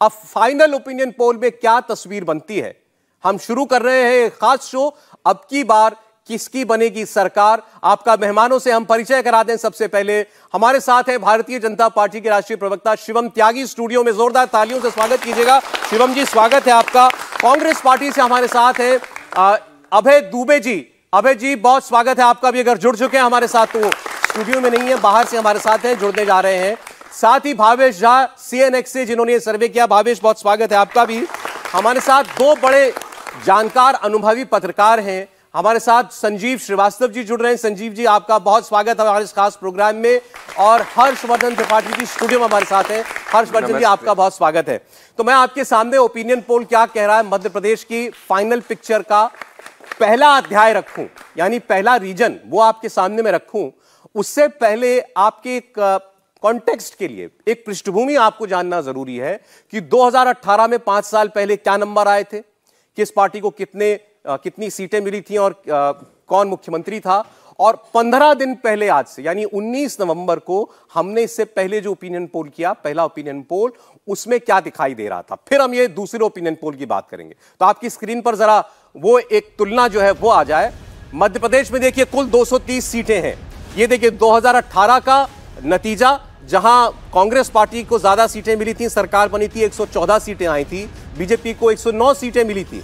अब final opinion पोल में क्या तस्वीर बनती है हम शुरू कर रहे हैं खास शो अब की बार किसकी बनेगी सरकार आपका मेहमानों से हम परिचय करा दें सबसे पहले हमारे साथ है भारतीय जनता पार्टी के राष्ट्रीय प्रवक्ता शिवम त्यागी स्टूडियो में जोरदार तालियों से स्वागत कीजिएगा शिवम जी स्वागत है आपका कांग्रेस पार्टी से हमारे साथ है अभय दुबे जी अभय जी बहुत स्वागत है आपका भी अगर जुड़ चुके हैं हमारे साथ तो स्टूडियो में नहीं है बाहर से हमारे साथ हैं जुड़ने जा रहे हैं साथ ही भावेश झा सीएनएक्स से जिन्होंने ये सर्वे किया भावेश बहुत स्वागत है आपका भी हमारे साथ दो बड़े जानकार अनुभवी पत्रकार हैं हमारे साथ संजीव श्रीवास्तव जी जुड़ रहे हैं संजीव जी आपका बहुत स्वागत है हमारे इस खास प्रोग्राम में और हर्षवर्धन त्रिपाठी जी स्टूडियो में हमारे साथ हैं हर्षवर्धन जी आपका बहुत स्वागत है तो मैं आपके सामने ओपिनियन पोल क्या कह रहा है मध्य प्रदेश की फाइनल पिक्चर का पहला अध्याय रखूं यानी पहला रीजन वो आपके सामने में रखूं उससे पहले आपके एक कॉन्टेक्स्ट के लिए एक पृष्ठभूमि आपको जानना जरूरी है कि 2018 में पांच साल पहले क्या नंबर आए थे किस पार्टी को कितने आ, कितनी सीटें मिली थी और आ, कौन मुख्यमंत्री था और 15 दिन पहले आज से यानी 19 नवंबर को हमने इससे पहले जो ओपिनियन पोल किया पहला ओपिनियन पोल उसमें क्या दिखाई दे रहा था फिर हम ये दूसरे ओपिनियन पोल की बात करेंगे तो आपकी स्क्रीन पर जरा वो एक तुलना जो है वो आ जाए मध्य प्रदेश में देखिए कुल 230 सीटें हैं ये देखिए 2018 का नतीजा जहां कांग्रेस पार्टी को ज़्यादा सीटें मिली थी सरकार बनी थी 114 सीटें आई थी बीजेपी को 109 सीटें मिली थी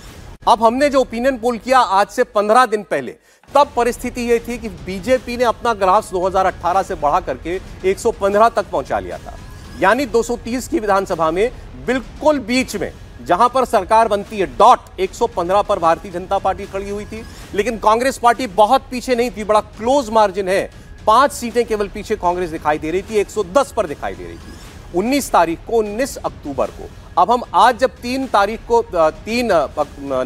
अब हमने जो ओपिनियन पोल किया आज से 15 दिन पहले तब परिस्थिति ये थी कि बीजेपी ने अपना ग्राफ 2018 से बढ़ा करके 115 तक पहुंचा लिया था यानी 230 की विधानसभा में बिल्कुल बीच में जहां पर सरकार बनती है डॉट 115 पर भारतीय जनता पार्टी खड़ी हुई थी लेकिन कांग्रेस पार्टी बहुत पीछे नहीं थी बड़ा क्लोज मार्जिन है पांच सीटें केवल पीछे कांग्रेस दिखाई दे रही थी 110 पर दिखाई दे रही थी 19 तारीख को 19 अक्टूबर को अब हम आज जब तीन तारीख को तीन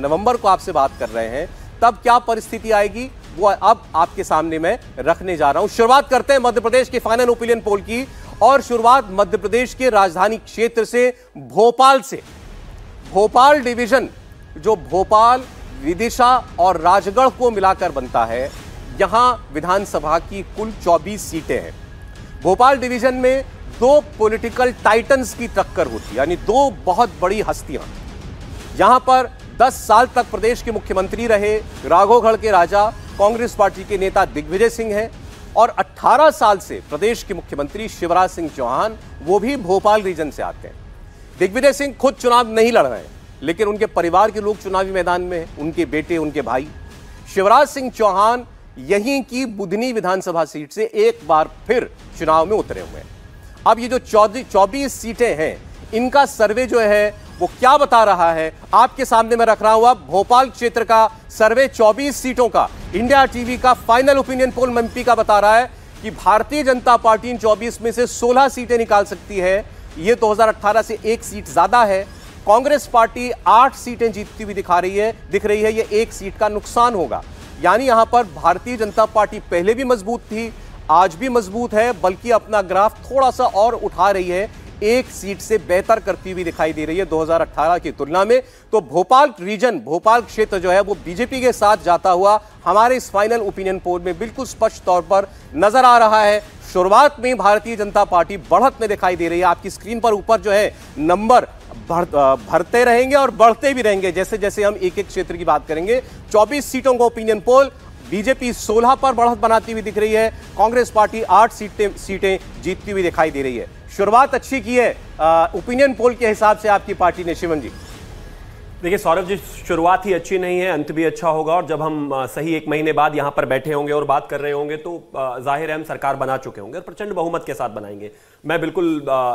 नवंबर को आपसे बात कर रहे हैं तब क्या परिस्थिति आएगी वो अब आपके सामने मैं रखने जा रहा हूं शुरुआत करते हैं मध्य प्रदेश के फाइनल ओपिनियन पोल की और शुरुआत मध्य प्रदेश के राजधानी क्षेत्र से भोपाल से भोपाल डिवीजन जो भोपाल विदिशा और राजगढ़ को मिलाकर बनता है यहां विधानसभा की कुल 24 सीटें हैं भोपाल डिवीजन में दो पॉलिटिकल टाइटंस की टक्कर होती है यानी दो बहुत बड़ी हस्तियां यहां पर 10 साल तक प्रदेश के मुख्यमंत्री रहे राघोगढ़ के राजा कांग्रेस पार्टी के नेता दिग्विजय सिंह हैं और 18 साल से प्रदेश के मुख्यमंत्री शिवराज सिंह चौहान वो भी भोपाल रीजन से आते हैं दिग्विजय सिंह खुद चुनाव नहीं लड़ रहे हैं लेकिन उनके परिवार के लोग चुनावी मैदान में हैं उनके बेटे उनके भाई शिवराज सिंह चौहान यहीं की बुधनी विधानसभा सीट से एक बार फिर चुनाव में उतरे हुए हैं अब ये जो चौबीस सीटें हैं इनका सर्वे जो है वो क्या बता रहा है आपके सामने मैं रख रहा हूं अब भोपाल क्षेत्र का सर्वे 24 सीटों का इंडिया टीवी का फाइनल ओपिनियन पोल मंपी का बता रहा है कि भारतीय जनता पार्टी इन 24 में से 16 सीटें निकाल सकती है ये 2018 से एक सीट ज्यादा है कांग्रेस पार्टी आठ सीटें जीतती हुई दिखा रही है दिख रही है ये एक सीट का नुकसान होगा यानी यहाँ पर भारतीय जनता पार्टी पहले भी मजबूत थी आज भी मजबूत है बल्कि अपना ग्राफ थोड़ा सा और उठा रही है एक सीट से बेहतर करती हुई दिखाई दे रही है 2018 की तुलना में तो भोपाल रीजन भोपाल क्षेत्र जो है वो बीजेपी के साथ जाता हुआ हमारे इस फाइनल ओपिनियन पोल में बिल्कुल स्पष्ट तौर पर नजर आ रहा है शुरुआत में भारतीय जनता पार्टी बढ़त में दिखाई दे रही है आपकी स्क्रीन पर ऊपर जो है नंबर भरते रहेंगे और बढ़ते भी रहेंगे जैसे जैसे हम एक एक क्षेत्र की बात करेंगे 24 सीटों का ओपिनियन पोल बीजेपी 16 पर बढ़त बनाती हुई दिख रही है कांग्रेस पार्टी आठ सीटें सीटें जीतती हुई दिखाई दे रही है शुरुआत अच्छी की है ओपिनियन पोल के हिसाब से आपकी पार्टी ने शिवन जी देखिए सौरभ जी शुरुआत ही अच्छी नहीं है अंत भी अच्छा होगा और जब हम सही एक महीने बाद यहाँ पर बैठे होंगे और बात कर रहे होंगे तो जाहिर है हम सरकार बना चुके होंगे और प्रचंड बहुमत के साथ बनाएंगे मैं बिल्कुल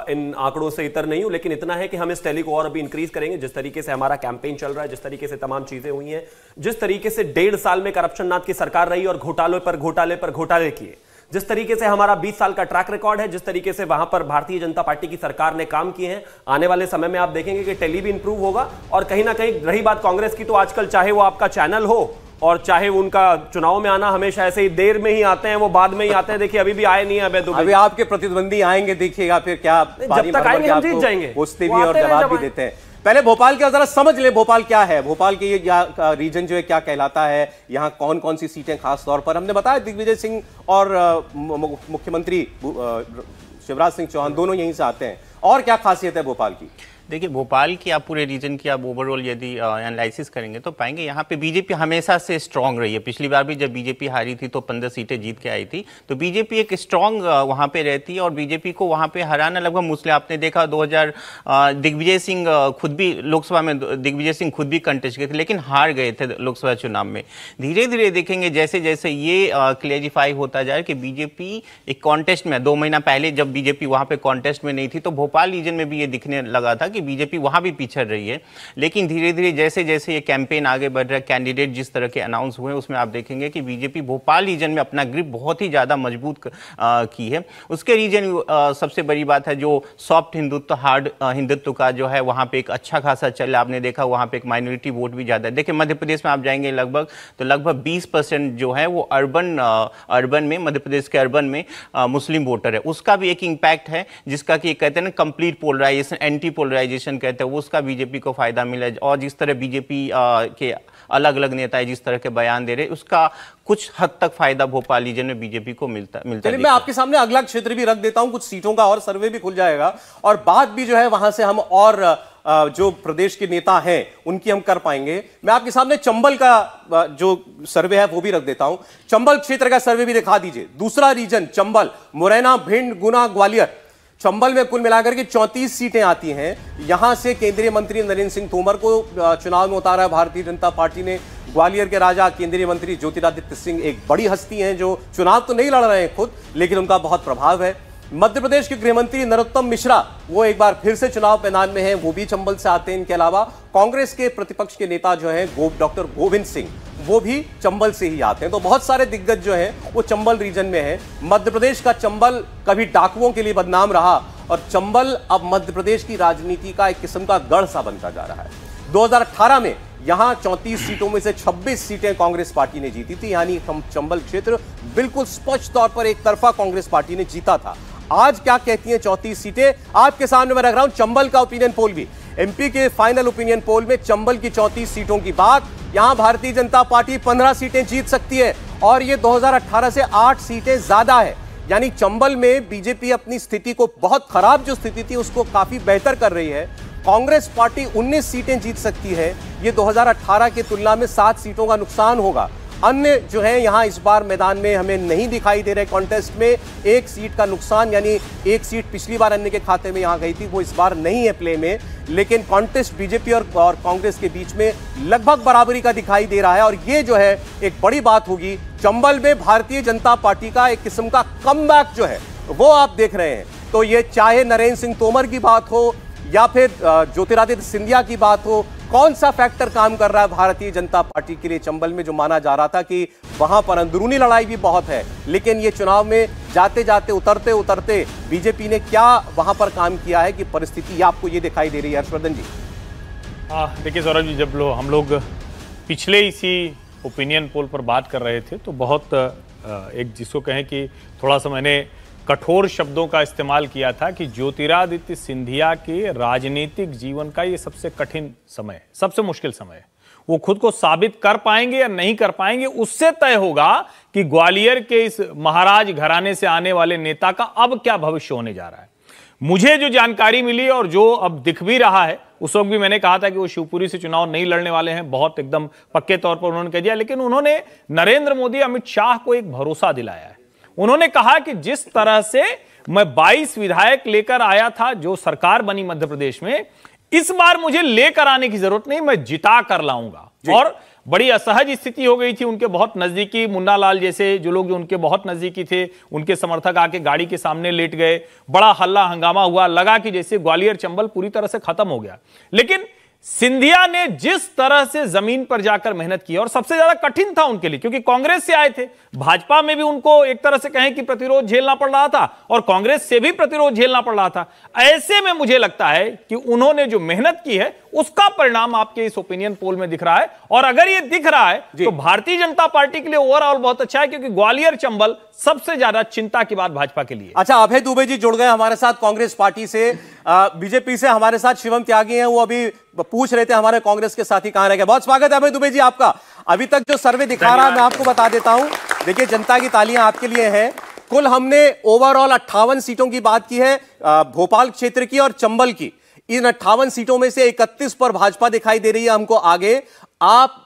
इन आंकड़ों से इतर नहीं हूँ लेकिन इतना है कि हम इस टैली को और अभी इंक्रीज करेंगे जिस तरीके से हमारा कैंपेन चल रहा है जिस तरीके से तमाम चीज़ें हुई हैं जिस तरीके से डेढ़ साल में करप्शन नाथ की सरकार रही और घोटालों पर घोटाले पर घोटाले किए जिस तरीके से हमारा 20 साल का ट्रैक रिकॉर्ड है जिस तरीके से वहां पर भारतीय जनता पार्टी की सरकार ने काम किए हैं आने वाले समय में आप देखेंगे कि टेली भी इंप्रूव होगा और कहीं ना कहीं रही बात कांग्रेस की तो आजकल चाहे वो आपका चैनल हो और चाहे उनका चुनाव में आना हमेशा ऐसे ही देर में ही आते हैं वो बाद में ही आते हैं देखिए अभी भी आए नहीं है अभी, अभी आपके प्रतिद्वंदी आएंगे देखिएगा फिर क्या जब तक आएंगे हम जीत जाएंगे भी और जवाब भी देते हैं पहले भोपाल का जरा समझ ले भोपाल क्या है भोपाल के ये रीजन जो है क्या कहलाता है यहाँ कौन कौन सी सीटें खास तौर पर हमने बताया दिग्विजय सिंह और मुख्यमंत्री शिवराज सिंह चौहान दोनों यहीं से आते हैं और क्या खासियत है भोपाल की देखिए भोपाल की आप पूरे रीजन की आप ओवरऑल यदि एनालिसिस करेंगे तो पाएंगे यहाँ पे बीजेपी हमेशा से स्ट्रांग रही है पिछली बार भी जब बीजेपी हारी थी तो पंद्रह सीटें जीत के आई थी तो बीजेपी एक स्ट्रांग वहाँ पे रहती है और बीजेपी को वहाँ पे हराना लगभग मुश्किल आपने देखा दो दिग्विजय सिंह खुद भी लोकसभा में दिग्विजय सिंह खुद भी कंटेस्ट गए थे लेकिन हार गए थे लोकसभा चुनाव में धीरे धीरे देखेंगे जैसे जैसे ये क्लियरिफाई होता जाए कि बीजेपी एक कॉन्टेस्ट में दो महीना पहले जब बीजेपी वहाँ पे कॉन्टेस्ट में नहीं थी तो भोपाल रीजन में भी ये दिखने लगा था कि बीजेपी वहां भी पिछड़ रही है लेकिन धीरे धीरे जैसे जैसे ये कैंपेन आगे बढ़ रहा है कैंडिडेट जिस तरह के अनाउंस हुए उसमें आप देखेंगे कि बीजेपी भोपाल रीजन में अपना ग्रिप बहुत ही ज़्यादा मजबूत की है उसके रीजन सबसे बड़ी बात है जो सॉफ्ट हिंदुत्व हार्ड हिंदुत्व का जो है वहां पर एक अच्छा खासा चल आपने देखा वहां पर एक माइनॉरिटी वोट भी ज़्यादा है देखिए मध्य प्रदेश में आप जाएंगे लगभग तो लगभग बीस जो है वो अर्बन अर्बन में मध्य प्रदेश के अर्बन में मुस्लिम वोटर है उसका भी एक इंपैक्ट है जिसका कि कहते हैं ना complete polarisation anti polarisation digitalisation कहते हैं उसका बीजेपी को फायदा मिला और जिस तरह बीजेपी के अलग अलग नेता जिस तरह के बयान दे रहे उसका कुछ हद तक फायदा भोपाल रीजन में बीजेपी को मिलता मिलता है मैं आपके सामने अगला क्षेत्र भी रख देता हूं कुछ सीटों का और सर्वे भी खुल जाएगा और बात भी जो है वहां से हम और जो प्रदेश के नेता हैं उनकी हम कर पाएंगे मैं आपके सामने चंबल का जो सर्वे है वो भी रख देता हूं चंबल क्षेत्र का सर्वे भी दिखा दीजिए दूसरा रीजन चंबल मुरैना भिंड गुना ग्वालियर चंबल में कुल मिलाकर के 34 सीटें आती हैं यहां से केंद्रीय मंत्री नरेंद्र सिंह तोमर को चुनाव में उतारा है भारतीय जनता पार्टी ने ग्वालियर के राजा केंद्रीय मंत्री ज्योतिरादित्य सिंह एक बड़ी हस्ती हैं जो चुनाव तो नहीं लड़ रहे हैं खुद लेकिन उनका बहुत प्रभाव है मध्य प्रदेश के गृहमंत्री नरोत्तम मिश्रा वो एक बार फिर से चुनाव मैदान में हैं वो भी चंबल से आते हैं इनके अलावा कांग्रेस के प्रतिपक्ष के नेता जो हैं डॉक्टर गोविंद सिंह वो भी चंबल से ही आते हैं तो बहुत सारे दिग्गज जो हैं वो चंबल रीजन में हैं मध्य प्रदेश का चंबल कभी डाकुओं के लिए बदनाम रहा और चंबल अब मध्य प्रदेश की राजनीति का एक किस्म का गढ़ सा बनता जा रहा है 2018 में यहाँ 34 सीटों में से 26 सीटें कांग्रेस पार्टी ने जीती थी यानी चंबल क्षेत्र बिल्कुल स्पष्ट तौर पर एक तरफा कांग्रेस पार्टी ने जीता था आज क्या कहती हैं चौंतीस सीटें आपके सामने मैं रख रहा हूं चंबल का ओपिनियन पोल भी एमपी के फाइनल ओपिनियन पोल में चंबल की चौंतीस सीटों की बात यहाँ भारतीय जनता पार्टी 15 सीटें जीत सकती है और ये 2018 से 8 सीटें ज़्यादा है यानी चंबल में बीजेपी अपनी स्थिति को बहुत खराब जो स्थिति थी उसको काफ़ी बेहतर कर रही है कांग्रेस पार्टी 19 सीटें जीत सकती है ये 2018 की तुलना में सात सीटों का नुकसान होगा अन्य जो है यहाँ इस बार मैदान में हमें नहीं दिखाई दे रहे कॉन्टेस्ट में एक सीट का नुकसान यानी एक सीट पिछली बार अन्य के खाते में यहाँ गई थी वो इस बार नहीं है प्ले में लेकिन कॉन्टेस्ट बीजेपी और, और कांग्रेस के बीच में लगभग बराबरी का दिखाई दे रहा है और ये जो है एक बड़ी बात होगी चंबल में भारतीय जनता पार्टी का एक किस्म का कम जो है वो आप देख रहे हैं तो ये चाहे नरेंद्र सिंह तोमर की बात हो या फिर ज्योतिरादित्य सिंधिया की बात हो कौन सा फैक्टर काम कर रहा है भारतीय जनता पार्टी के लिए चंबल में जो माना जा रहा था कि वहां पर अंदरूनी लड़ाई भी बहुत है लेकिन ये चुनाव में जाते जाते उतरते उतरते बीजेपी ने क्या वहां पर काम किया है कि परिस्थिति आपको ये दिखाई दे रही है हर्षवर्धन जी हाँ देखिए सौरभ जी जब लो, हम लोग पिछले इसी ओपिनियन पोल पर बात कर रहे थे तो बहुत एक जिसको कहें कि थोड़ा सा मैंने कठोर शब्दों का इस्तेमाल किया था कि ज्योतिरादित्य सिंधिया के राजनीतिक जीवन का ये सबसे कठिन समय है सबसे मुश्किल समय है वो खुद को साबित कर पाएंगे या नहीं कर पाएंगे उससे तय होगा कि ग्वालियर के इस महाराज घराने से आने वाले नेता का अब क्या भविष्य होने जा रहा है मुझे जो जानकारी मिली और जो अब दिख भी रहा है उस वक्त भी मैंने कहा था कि वो शिवपुरी से चुनाव नहीं लड़ने वाले हैं बहुत एकदम पक्के तौर पर उन्होंने कह दिया लेकिन उन्होंने नरेंद्र मोदी अमित शाह को एक भरोसा दिलाया है उन्होंने कहा कि जिस तरह से मैं 22 विधायक लेकर आया था जो सरकार बनी मध्य प्रदेश में इस बार मुझे लेकर आने की जरूरत नहीं मैं जिता कर लाऊंगा और बड़ी असहज स्थिति हो गई थी उनके बहुत नजदीकी मुन्ना लाल जैसे जो लोग जो उनके बहुत नजदीकी थे उनके समर्थक आके गाड़ी के सामने लेट गए बड़ा हल्ला हंगामा हुआ लगा कि जैसे ग्वालियर चंबल पूरी तरह से खत्म हो गया लेकिन सिंधिया ने जिस तरह से जमीन पर जाकर मेहनत की और सबसे ज्यादा कठिन था उनके लिए क्योंकि कांग्रेस से आए थे भाजपा में भी उनको एक तरह से कहें कि प्रतिरोध झेलना पड़ रहा था और कांग्रेस से भी प्रतिरोध झेलना पड़ रहा था ऐसे में मुझे लगता है कि उन्होंने जो मेहनत की है उसका परिणाम आपके इस ओपिनियन पोल में दिख रहा है और अगर ये दिख रहा है तो भारतीय जनता पार्टी के लिए ओवरऑल बहुत अच्छा है क्योंकि ग्वालियर चंबल सबसे ज्यादा चिंता की बात भाजपा के लिए अच्छा अभय दुबे जी जुड़ गए हमारे साथ कांग्रेस पार्टी से बीजेपी से हमारे साथ शिवम त्यागी हैं वो अभी पूछ रहे थे हमारे कांग्रेस के साथी कहां रह गए बहुत स्वागत है अभय दुबे जी आपका अभी तक जो सर्वे दिखा रहा है मैं आपको बता देता हूं देखिए जनता की तालियां आपके लिए हैं कुल हमने ओवरऑल अट्ठावन सीटों की बात की है भोपाल क्षेत्र की और चंबल की इन अट्ठावन सीटों में से इकतीस पर भाजपा दिखाई दे रही है हमको आगे आप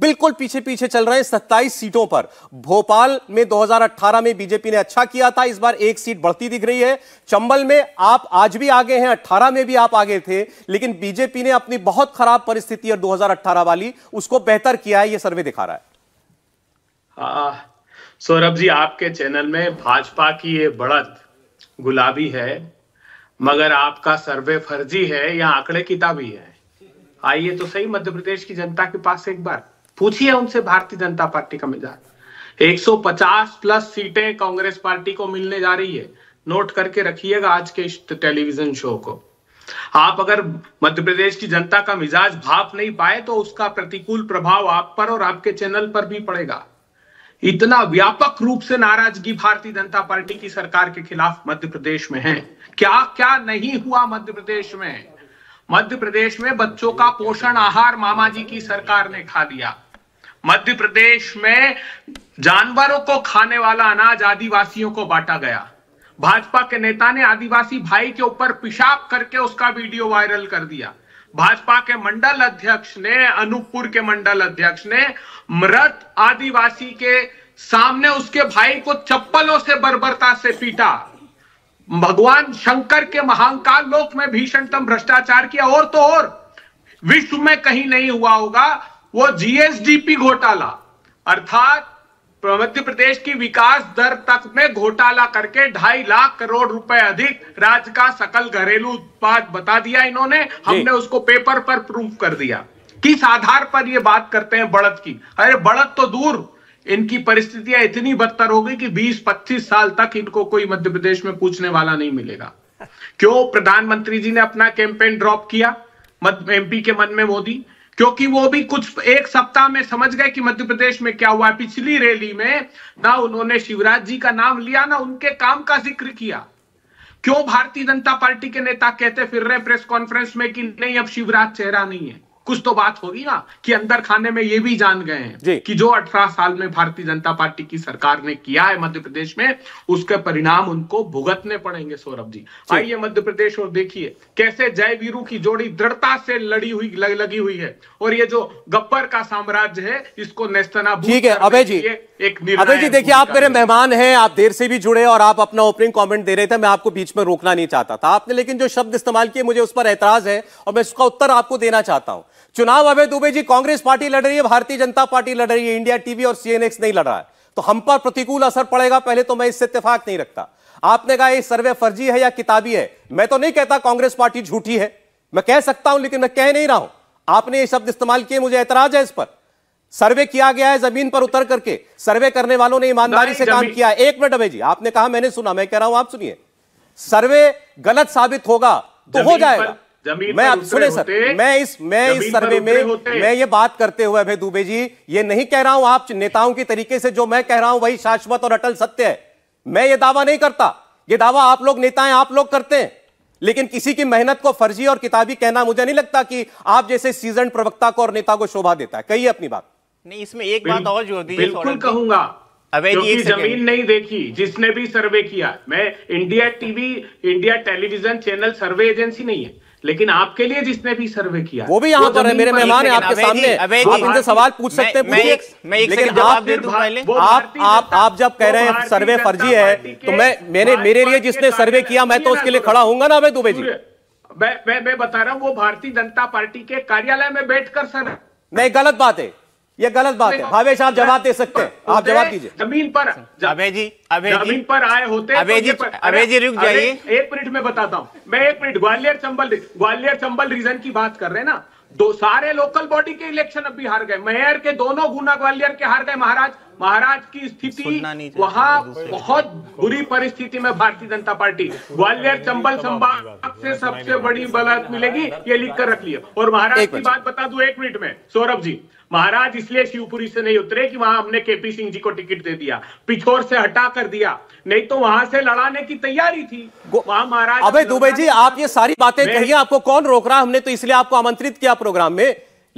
बिल्कुल पीछे पीछे चल रहे हैं सत्ताईस सीटों पर भोपाल में 2018 में बीजेपी ने अच्छा किया था इस बार एक सीट बढ़ती दिख रही है चंबल में आप आज भी आगे हैं 18 में भी आप आगे थे लेकिन बीजेपी ने अपनी बहुत खराब परिस्थिति और 2018 वाली उसको बेहतर किया है ये सर्वे दिखा रहा है हाँ, सौरभ जी आपके चैनल में भाजपा की ये बढ़त गुलाबी है मगर आपका सर्वे फर्जी है या आंकड़े किताबी है आइए तो सही मध्य प्रदेश की जनता के पास एक बार पूछिए उनसे भारतीय जनता पार्टी का मिजाज 150 प्लस सीटें कांग्रेस पार्टी को मिलने जा रही है नोट करके रखिएगा आज के इस टेलीविजन शो को आप अगर मध्य प्रदेश की जनता का मिजाज भाप नहीं पाए तो उसका प्रतिकूल प्रभाव आप पर और आपके चैनल पर भी पड़ेगा इतना व्यापक रूप से नाराजगी भारतीय जनता पार्टी की सरकार के खिलाफ मध्य प्रदेश में है क्या क्या नहीं हुआ मध्य प्रदेश में मध्य प्रदेश में बच्चों का पोषण आहार मामा जी की सरकार ने खा लिया मध्य प्रदेश में जानवरों को खाने वाला अनाज आदिवासियों को बांटा गया भाजपा के नेता ने आदिवासी भाई के ऊपर पिशाब करके उसका वीडियो वायरल कर दिया भाजपा के मंडल अध्यक्ष ने अनूपपुर के मंडल अध्यक्ष ने मृत आदिवासी के सामने उसके भाई को चप्पलों से बर्बरता से पीटा भगवान शंकर के महांकाल लोक में भीषणतम भ्रष्टाचार किया और तो और विश्व में कहीं नहीं हुआ होगा वो जीएसडीपी घोटाला अर्थात तो मध्य प्रदेश की विकास दर तक में घोटाला करके ढाई लाख करोड़ रुपए अधिक राज्य का सकल घरेलू उत्पाद बता दिया इन्होंने हमने उसको पेपर पर प्रूफ कर दिया किस आधार पर ये बात करते हैं बढ़त की अरे बढ़त तो दूर इनकी परिस्थितियां इतनी बदतर हो गई कि 20-25 साल तक इनको कोई मध्य प्रदेश में पूछने वाला नहीं मिलेगा क्यों प्रधानमंत्री जी ने अपना कैंपेन ड्रॉप किया एमपी के मन में मोदी क्योंकि वो भी कुछ एक सप्ताह में समझ गए कि मध्य प्रदेश में क्या हुआ है पिछली रैली में ना उन्होंने शिवराज जी का नाम लिया ना उनके काम का जिक्र किया क्यों भारतीय जनता पार्टी के नेता कहते फिर रहे प्रेस कॉन्फ्रेंस में कि नहीं अब शिवराज चेहरा नहीं है कुछ तो बात होगी ना कि अंदर खाने में ये भी जान गए हैं कि जो अठारह साल में भारतीय जनता पार्टी की सरकार ने किया है मध्य प्रदेश में उसके परिणाम उनको भुगतने पड़ेंगे सौरभ जी आइए मध्य प्रदेश और देखिए कैसे जय वीरू की जोड़ी दृढ़ता से लड़ी हुई लग, लगी हुई है और ये जो गब्बर का साम्राज्य है इसको नेस्तना ठीक है अभय जी एक अभय जी देखिए आप मेरे मेहमान हैं आप देर से भी जुड़े और आप अपना ओपनिंग कमेंट दे रहे थे मैं आपको बीच में रोकना नहीं चाहता था आपने लेकिन जो शब्द इस्तेमाल किए मुझे उस पर एतराज है और मैं उसका उत्तर आपको देना चाहता हूं चुनाव अभय दुबे जी कांग्रेस पार्टी लड़ रही है भारतीय जनता पार्टी लड़ रही है इंडिया टीवी और सीएनएक्स नहीं लड़ रहा है तो हम पर प्रतिकूल असर पड़ेगा पहले तो मैं इससे इतफाक नहीं रखता आपने कहा ये सर्वे फर्जी है या किताबी है मैं तो नहीं कहता कांग्रेस पार्टी झूठी है मैं कह सकता हूं लेकिन मैं कह नहीं रहा हूं आपने ये शब्द इस्तेमाल किए मुझे ऐतराज है इस पर सर्वे किया गया है जमीन पर उतर करके सर्वे करने वालों ने ईमानदारी से काम किया एक मिनट अभय जी आपने कहा मैंने सुना मैं कह रहा हूं आप सुनिए सर्वे गलत साबित होगा तो हो जाएगा मैं आप सुने सर मैं इस मैं इस सर्वे में मैं ये बात करते हुए अभय दुबे जी ये नहीं कह रहा हूं आप नेताओं की तरीके से जो मैं कह रहा हूं वही शाश्वत और अटल सत्य है मैं ये दावा नहीं करता ये दावा आप लोग नेताएं आप लोग करते हैं लेकिन किसी की मेहनत को फर्जी और किताबी कहना मुझे नहीं लगता कि आप जैसे सीजन प्रवक्ता को और नेता को शोभा देता है कही अपनी बात नहीं इसमें एक बात और जो बिल्कुल कहूंगा क्योंकि जमीन नहीं देखी जिसने भी सर्वे किया मैं India TV India television channel survey agency नहीं है लेकिन आपके लिए जिसने भी सर्वे किया वो भी यहाँ पर है मेरे मेहमान है आपके सामने आप इनसे सवाल पूछ सकते हैं लेकिन आप आप आप जब कह रहे हैं सर्वे फर्जी है तो मैं मैंने मेरे लिए जिसने सर्वे किया मैं तो उसके लिए खड़ा हूंगा ना मैं दुबे जी मैं मैं बता रहा हूँ वो भारतीय जनता पार्टी के कार्यालय में बैठकर सर नहीं गलत बात है ये गलत बात है भावेश आप जवाब दे सकते हैं आप जवाब दीजिए जमीन पर अभय अच्छा। जी अभय जमीन पर आए होते अभय तो जी अभय जी रुक जाइए एक मिनट में बताता हूँ मैं एक मिनट ग्वालियर चंबल ग्वालियर चंबल रीजन की बात कर रहे हैं ना दो सारे लोकल बॉडी के इलेक्शन अभी हार गए मेयर के दोनों गुना ग्वालियर के हार गए महाराज महाराज की स्थिति वहां बहुत बुरी परिस्थिति में भारतीय जनता पार्टी ग्वालियर चंबल संभाग से सबसे बड़ी बलत मिलेगी ये लिख कर रख लिया और महाराज की बात बता दू एक मिनट में सौरभ जी महाराज इसलिए शिवपुरी से नहीं उतरे कि वहां हमने केपी सिंह जी को टिकट दे दिया पिछोर से हटा कर दिया नहीं तो वहां से लड़ाने की तैयारी थी वहां महाराज अबे दुबे जी आप ये सारी बातें कहिए आपको कौन रोक रहा हमने तो इसलिए आपको आमंत्रित किया प्रोग्राम में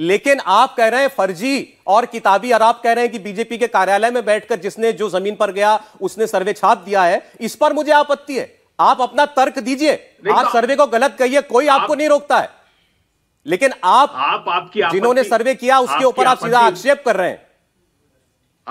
लेकिन आप कह रहे हैं फर्जी और किताबी और आप कह रहे हैं कि बीजेपी के कार्यालय में बैठकर जिसने जो जमीन पर गया उसने सर्वे छाप दिया है इस पर मुझे आपत्ति है आप अपना तर्क दीजिए आप तो- सर्वे को गलत कहिए कोई आपको नहीं रोकता है लेकिन आप आप आपकी जिन्होंने सर्वे किया उसके ऊपर आप सीधा आक्षेप कर रहे हैं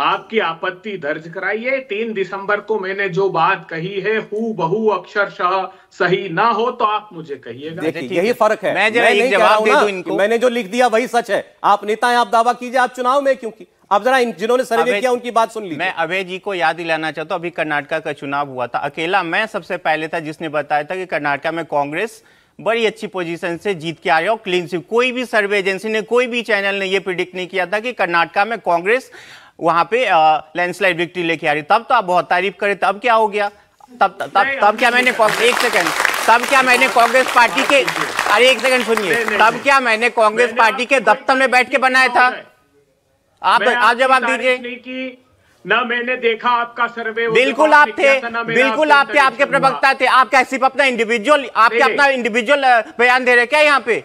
आपकी आपत्ति दर्ज कराइए तीन दिसंबर को मैंने जो बात कही है हु बहु अक्षरशः सही ना हो तो आप मुझे कहिएगा यही फर्क है मैं, मैं जवाब दे दूं इनको मैंने जो लिख दिया वही सच है आप नेता हैं आप दावा कीजिए आप चुनाव में क्योंकि अब जरा जिन्होंने सर्वे किया उनकी बात सुन ली मैं अभय जी को याद दिलाना चाहता हूँ अभी कर्नाटका का चुनाव हुआ था अकेला मैं सबसे पहले था जिसने बताया था कि कर्नाटका में कांग्रेस बड़ी अच्छी पोजीशन से जीत के आ रहे हो क्लीन स्वीप कोई भी सर्वे एजेंसी ने कोई भी चैनल ने ये प्रिडिक्ट नहीं किया था कि कर्नाटका में कांग्रेस वहां पे लैंडस्लाइड विक्ट्री लेके आ रही तब तो आप बहुत तारीफ करे तब क्या हो गया तब तब तब, तब क्या मैंने एक सेकंड तब क्या मैंने कांग्रेस पार्टी के अरे एक सेकंड सुनिए तब क्या मैंने कांग्रेस पार्टी के दफ्तर में बैठ के बनाया था आप आप जवाब दीजिए ना मैंने देखा आपका सर्वे बिल्कुल आप थे बिल्कुल आप थे आपके प्रवक्ता थे आप क्या सिर्फ अपना इंडिविजुअल आपके अपना इंडिविजुअल बयान दे रहे क्या यहाँ पे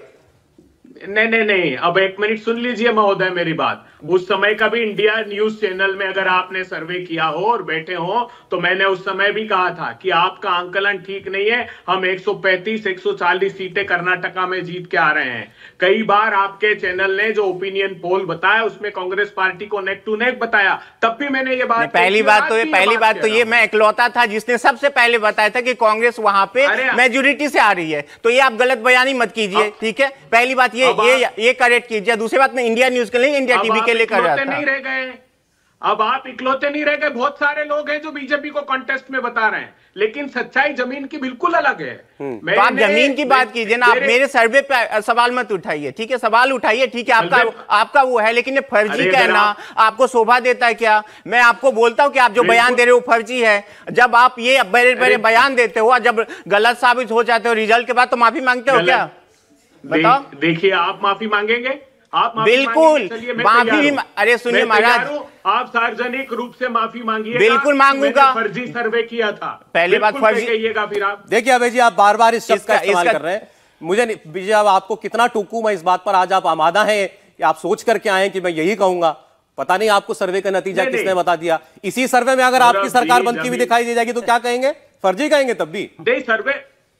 नहीं नहीं नहीं अब एक मिनट सुन लीजिए महोदय मेरी बात उस समय का भी इंडिया न्यूज चैनल में अगर आपने सर्वे किया हो और बैठे हो तो मैंने उस समय भी कहा था कि आपका आंकलन ठीक नहीं है हम 135 140 सीटें कर्नाटका में जीत के आ रहे हैं कई बार आपके चैनल ने जो ओपिनियन पोल बताया उसमें कांग्रेस पार्टी को नेक टू नेक बताया तब भी मैंने ये बात पहली बात तो ये पहली बात तो ये मैं इकलौता था जिसने सबसे पहले बताया था कि कांग्रेस वहां पे मेजोरिटी से आ रही है तो ये आप गलत बयानी मत कीजिए ठीक है पहली बात ये ये करेक्ट कीजिए दूसरी बात मैं इंडिया न्यूज के लिए इंडिया टीवी के लेकर जाता नहीं रह गए अब आप इकलौते नहीं रह गए बहुत सारे लोग हैं जो बीजेपी को कॉन्टेस्ट में बता रहे हैं लेकिन सच्चाई जमीन की बिल्कुल अलग है हम्म। तो आप जमीन की बात कीजिए ना आप मेरे सर्वे पे सवाल मत उठाइए ठीक है सवाल उठाइए ठीक है आपका आपका वो है लेकिन ये फर्जी कहना आपको शोभा देता है क्या मैं आपको बोलता हूँ कि आप जो बयान दे रहे हो फर्जी है जब आप ये बड़े बड़े बयान देते हो जब गलत साबित हो जाते हो रिजल्ट के बाद तो माफी मांगते हो क्या बताओ देखिए आप माफी मांगेंगे आप बिल्कुल माफी अरे सुनिए महाराज आप सार्वजनिक रूप से माफी मांगिए बिल्कुल मांगूंगा फर्जी सर्वे किया था पहली बात फर्जी कहिएगा फिर आप देखिए अभय जी आप बार बार इस चीज का इस्तेमाल कर रहे हैं मुझे विजय अब आपको कितना टूकू मैं इस बात पर आज आप आमादा हैं आप सोच करके आए कि मैं यही कहूंगा पता नहीं आपको सर्वे का नतीजा किसने बता दिया इसी सर्वे में अगर आपकी सरकार बनती हुई दिखाई दी जाएगी तो क्या कहेंगे फर्जी कहेंगे तब भी नहीं सर्वे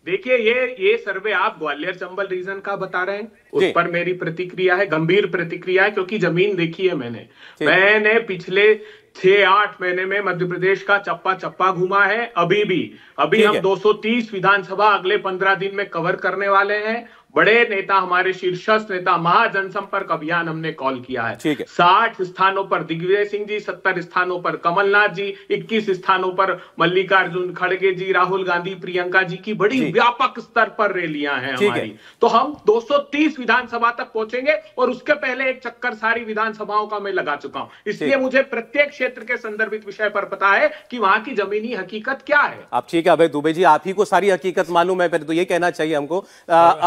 देखिए ये ये सर्वे आप ग्वालियर चंबल रीजन का बता रहे हैं उस पर मेरी प्रतिक्रिया है गंभीर प्रतिक्रिया है क्योंकि जमीन देखी है मैंने मैंने पिछले छह आठ महीने में मध्य प्रदेश का चप्पा चप्पा घूमा है अभी भी अभी हम 230 विधानसभा अगले पंद्रह दिन में कवर करने वाले हैं बड़े नेता हमारे शीर्षस्थ नेता महाजनसंपर्क अभियान हमने कॉल किया है साठ स्थानों पर दिग्विजय सिंह जी सत्तर स्थानों पर कमलनाथ जी इक्कीस स्थानों पर मल्लिकार्जुन खड़गे जी राहुल गांधी प्रियंका जी की बड़ी व्यापक स्तर पर रैलियां हैं हमारी तो हम 230 विधानसभा तक पहुंचेंगे और उसके पहले एक चक्कर सारी विधानसभाओं का मैं लगा चुका हूँ इसलिए मुझे प्रत्येक क्षेत्र के संदर्भित विषय पर पता है की वहां की जमीनी हकीकत क्या है आप ठीक है अभय दुबे जी आप ही को सारी हकीकत मालूम है पहले तो ये कहना चाहिए हमको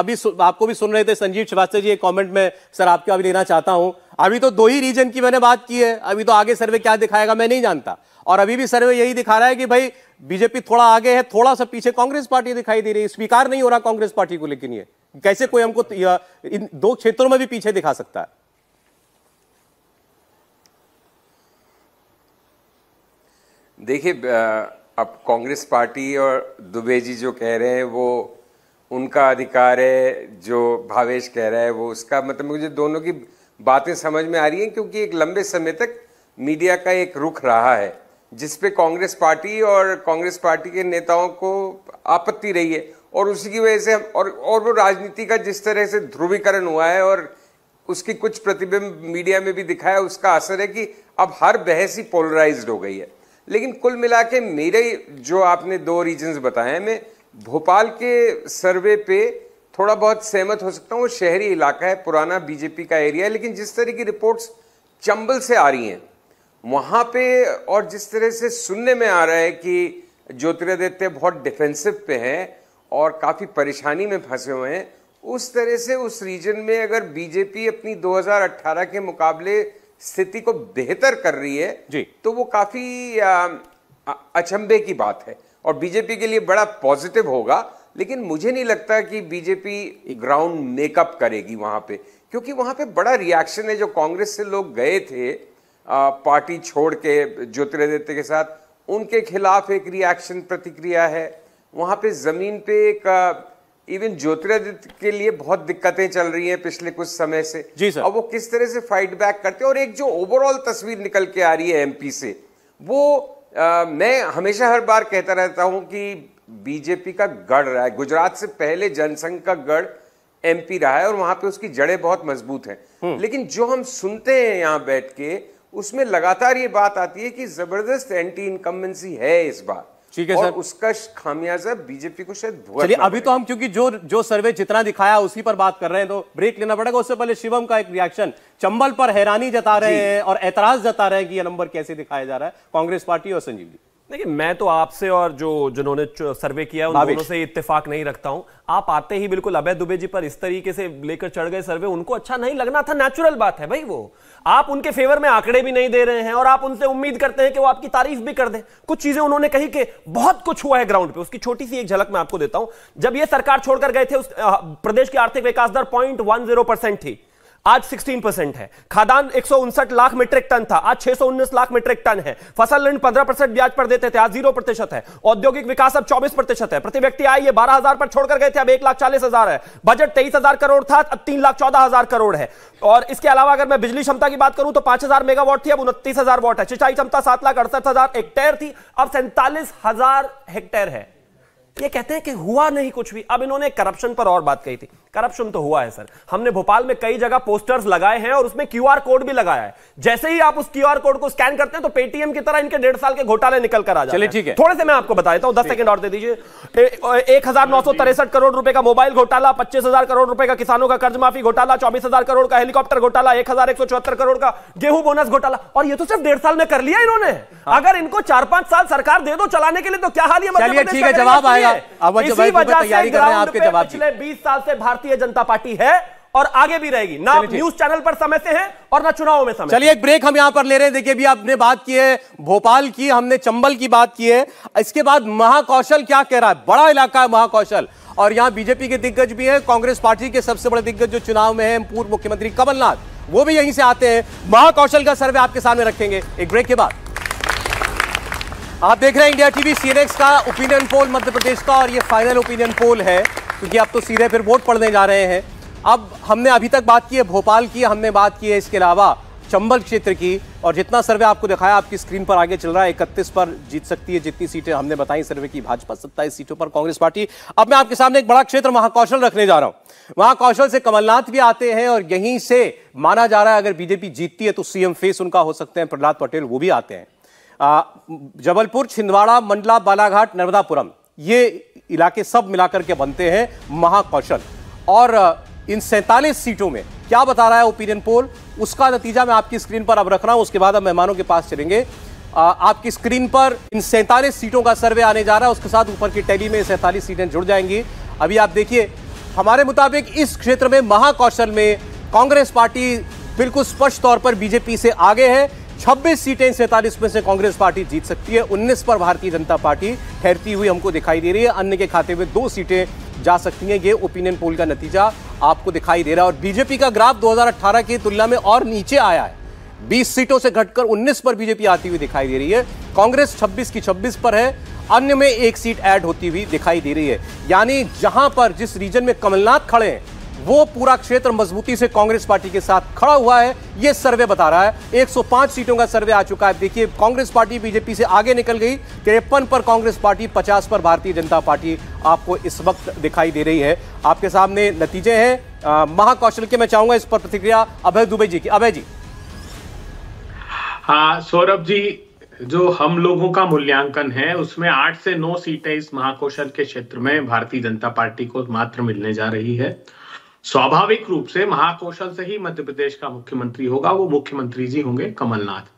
अभी आपको भी सुन रहे थे संजीव श्रीवास्तव जी एक कॉमेंट में सर आपका अभी लेना चाहता हूँ अभी तो दो ही रीजन की मैंने बात की है अभी तो आगे सर्वे क्या दिखाएगा मैं नहीं जानता और अभी भी सर्वे यही दिखा रहा है कि भाई बीजेपी थोड़ा आगे है थोड़ा सा पीछे कांग्रेस पार्टी दिखाई दे रही है स्वीकार नहीं हो रहा कांग्रेस पार्टी को लेकिन ये कैसे कोई हमको इन दो क्षेत्रों में भी पीछे दिखा सकता है देखिए अब कांग्रेस पार्टी और दुबे जी जो कह रहे हैं वो उनका अधिकार है जो भावेश कह रहा है वो उसका मतलब मुझे दोनों की बातें समझ में आ रही हैं क्योंकि एक लंबे समय तक मीडिया का एक रुख रहा है जिसपे कांग्रेस पार्टी और कांग्रेस पार्टी के नेताओं को आपत्ति रही है और उसी की वजह से और और वो राजनीति का जिस तरह से ध्रुवीकरण हुआ है और उसकी कुछ प्रतिबिंब मीडिया में भी दिखाया उसका असर है कि अब हर बहस ही पोलराइज हो गई है लेकिन कुल मिला के मेरे जो आपने दो रीजन्स बताए हैं मैं भोपाल के सर्वे पे थोड़ा बहुत सहमत हो सकता हूँ वो शहरी इलाका है पुराना बीजेपी का एरिया है लेकिन जिस तरह की रिपोर्ट्स चंबल से आ रही हैं वहाँ पे और जिस तरह से सुनने में आ रहा है कि ज्योतिरादित्य बहुत डिफेंसिव पे हैं और काफ़ी परेशानी में फंसे हुए हैं उस तरह से उस रीजन में अगर बीजेपी अपनी 2018 के मुकाबले स्थिति को बेहतर कर रही है जी तो वो काफ़ी अचंभे की बात है और बीजेपी के लिए बड़ा पॉजिटिव होगा लेकिन मुझे नहीं लगता कि बीजेपी ग्राउंड मेकअप करेगी वहां पे क्योंकि वहां पे बड़ा रिएक्शन है जो कांग्रेस से लोग गए थे आ, पार्टी छोड़ के ज्योतिरादित्य के साथ उनके खिलाफ एक रिएक्शन प्रतिक्रिया है वहां पे ज़मीन पे एक इवन ज्योतिरादित्य के लिए बहुत दिक्कतें चल रही हैं पिछले कुछ समय से जी सर। और वो किस तरह से फाइट बैक करते हैं और एक जो ओवरऑल तस्वीर निकल के आ रही है एमपी से वो आ, मैं हमेशा हर बार कहता रहता हूं कि बीजेपी का गढ़ रहा है गुजरात से पहले जनसंघ का गढ़ एमपी रहा है और वहां पे उसकी जड़ें बहुत मजबूत हैं हम्म। लेकिन जो हम सुनते हैं यहाँ बैठ के उसमें लगातार ये बात आती है कि जबरदस्त एंटी इनकम्बेंसी है इस बार ठीक है सर उसका खामियाजा बीजेपी को शायद चलिए अभी तो हम क्योंकि जो जो सर्वे जितना दिखाया उसी पर बात कर रहे हैं तो ब्रेक लेना पड़ेगा उससे पहले शिवम का एक रिएक्शन चंबल पर हैरानी जता रहे हैं और एतराज जता रहे हैं कि यह नंबर कैसे दिखाया जा रहा है कांग्रेस पार्टी और संजीव जी देखिए मैं तो आपसे और जो जिन्होंने सर्वे किया उन दोनों से इत्तेफाक नहीं रखता हूं आप आते ही बिल्कुल अभय दुबे जी पर इस तरीके से लेकर चढ़ गए सर्वे उनको अच्छा नहीं लगना था नेचुरल बात है भाई वो आप उनके फेवर में आंकड़े भी नहीं दे रहे हैं और आप उनसे उम्मीद करते हैं कि वो आपकी तारीफ भी कर दें कुछ चीजें उन्होंने कही कि बहुत कुछ हुआ है ग्राउंड पे उसकी छोटी सी एक झलक मैं आपको देता हूं जब ये सरकार छोड़कर गए थे उस प्रदेश की आर्थिक विकास दर पॉइंट थी आज 16 परसेंट है खादान एक लाख मीट्रिक टन था आज छह लाख मीट्रिक टन है फसल ऋण 15 परसेंट ब्याज पर देते थे आज जीरो प्रतिशत है औद्योगिक विकास अब 24 प्रतिशत है प्रति व्यक्ति आई ये 12000 पर छोड़कर गए थे अब एक लाख चालीस हजार है बजट तेईस हजार करोड़ था अब तीन लाख चौदह हजार करोड़ है और इसके अलावा अगर मैं बिजली क्षमता की बात करूं तो पांच मेगावाट थी अब उनतीस वॉट है सिंचाई क्षमता सात लाख अड़सठ हजार हेक्टेयर थी अब सैंतालीस हजार हेक्टेयर है ये कहते हैं कि हुआ नहीं कुछ भी अब इन्होंने करप्शन पर और बात कही थी करप्शन तो हुआ है सर हमने भोपाल में कई जगह पोस्टर्स लगाए हैं और उसमें क्यूआर कोड भी लगाया है जैसे ही आप उस क्यूआर कोड को स्कैन करते हैं तो पेटीएम की तरह इनके डेढ़ साल के घोटाले निकल कर आ जाते ठीक है थोड़े से मैं आपको बता देता हूं दस सेकंड और दे दीजिए एक करोड़ रुपए का मोबाइल घोटाला पच्चीस करोड़ रुपए का किसानों का कर्ज माफी घोटाला चौबीस करोड़ का हेलीकॉप्टर घोटाला एक करोड़ का गेहूं बोनस घोटाला और ये तो सिर्फ डेढ़ साल में कर लिया इन्होंने हाँ। अगर इनको चार पांच साल सरकार दे दो चलाने के लिए तो क्या हाल है ठीक है जवाब आया पिछले बीस साल से भारतीय जनता पार्टी है और आगे भी रहेगी ना न्यूज चैनल पर समय से है और ना चुनाव में समय चलिए एक ब्रेक हम यहां पर ले रहे हैं देखिए भी आपने बात की है भोपाल की हमने चंबल की बात की है इसके बाद महाकौशल क्या कह रहा है बड़ा इलाका है महाकौशल और यहां बीजेपी के दिग्गज भी हैं कांग्रेस पार्टी के सबसे बड़े दिग्गज जो चुनाव में हैं पूर्व मुख्यमंत्री कमलनाथ वो भी यहीं से आते हैं महाकौशल का सर्वे आपके सामने रखेंगे एक ब्रेक के बाद आप देख रहे हैं इंडिया टीवी सीएनएक्स का ओपिनियन पोल मध्य प्रदेश का और ये फाइनल ओपिनियन पोल है क्योंकि आप तो सीधे फिर वोट पड़ने जा रहे हैं अब हमने अभी तक बात की है भोपाल की हमने बात की है इसके अलावा चंबल क्षेत्र की और जितना सर्वे आपको दिखाया आपकी स्क्रीन पर आगे चल रहा है इकतीस पर जीत सकती है जितनी सीटें हमने बताई सर्वे की भाजपा सत्ताईस सीटों पर कांग्रेस पार्टी अब मैं आपके सामने एक बड़ा क्षेत्र महाकौशल रखने जा रहा हूं महाकौशल से कमलनाथ भी आते हैं और यहीं से माना जा रहा है अगर बीजेपी जीतती है तो सीएम फेस उनका हो सकते हैं प्रहलाद पटेल वो भी आते हैं जबलपुर छिंदवाड़ा मंडला बालाघाट नर्मदापुरम ये इलाके सब मिलाकर के बनते हैं महाकौशल और इन सैंतालीस सीटों में क्या बता रहा है ओपिनियन पोल उसका नतीजा मैं आपकी स्क्रीन पर अब रख रहा हूं उसके बाद अब मेहमानों के पास चलेंगे आपकी स्क्रीन पर इन सैंतालीस सीटों का सर्वे आने जा रहा है उसके साथ ऊपर की टैली में सैंतालीस सीटें जुड़ जाएंगी अभी आप देखिए हमारे मुताबिक इस क्षेत्र में महाकौशल में कांग्रेस पार्टी बिल्कुल स्पष्ट तौर पर बीजेपी से आगे है 26 सीटें सैंतालीस में से कांग्रेस पार्टी जीत सकती है 19 पर भारतीय जनता पार्टी ठहरती हुई हमको दिखाई दे रही है अन्य के खाते में दो सीटें जा सकती हैं ये ओपिनियन पोल का नतीजा आपको दिखाई दे रहा है और बीजेपी का ग्राफ 2018 की तुलना में और नीचे आया है 20 सीटों से घटकर 19 पर बीजेपी आती हुई दिखाई दे रही है कांग्रेस 26 की 26 पर है अन्य में एक सीट ऐड होती हुई दिखाई दे रही है यानी जहां पर जिस रीजन में कमलनाथ खड़े हैं वो पूरा क्षेत्र मजबूती से कांग्रेस पार्टी के साथ खड़ा हुआ है ये सर्वे बता रहा है 105 सीटों का सर्वे आ चुका है देखिए कांग्रेस पार्टी बीजेपी से आगे निकल गई तिरपन पर कांग्रेस पार्टी 50 पर भारतीय जनता पार्टी आपको इस वक्त दिखाई दे रही है आपके सामने नतीजे हैं महाकौशल के मैं चाहूंगा इस पर प्रतिक्रिया अभय दुबे जी की अभय जी हाँ सौरभ जी जो हम लोगों का मूल्यांकन है उसमें आठ से नौ सीटें इस महाकौशल के क्षेत्र में भारतीय जनता पार्टी को मात्र मिलने जा रही है स्वाभाविक रूप से महाकौशल से ही मध्य प्रदेश का मुख्यमंत्री होगा वो मुख्यमंत्री जी होंगे कमलनाथ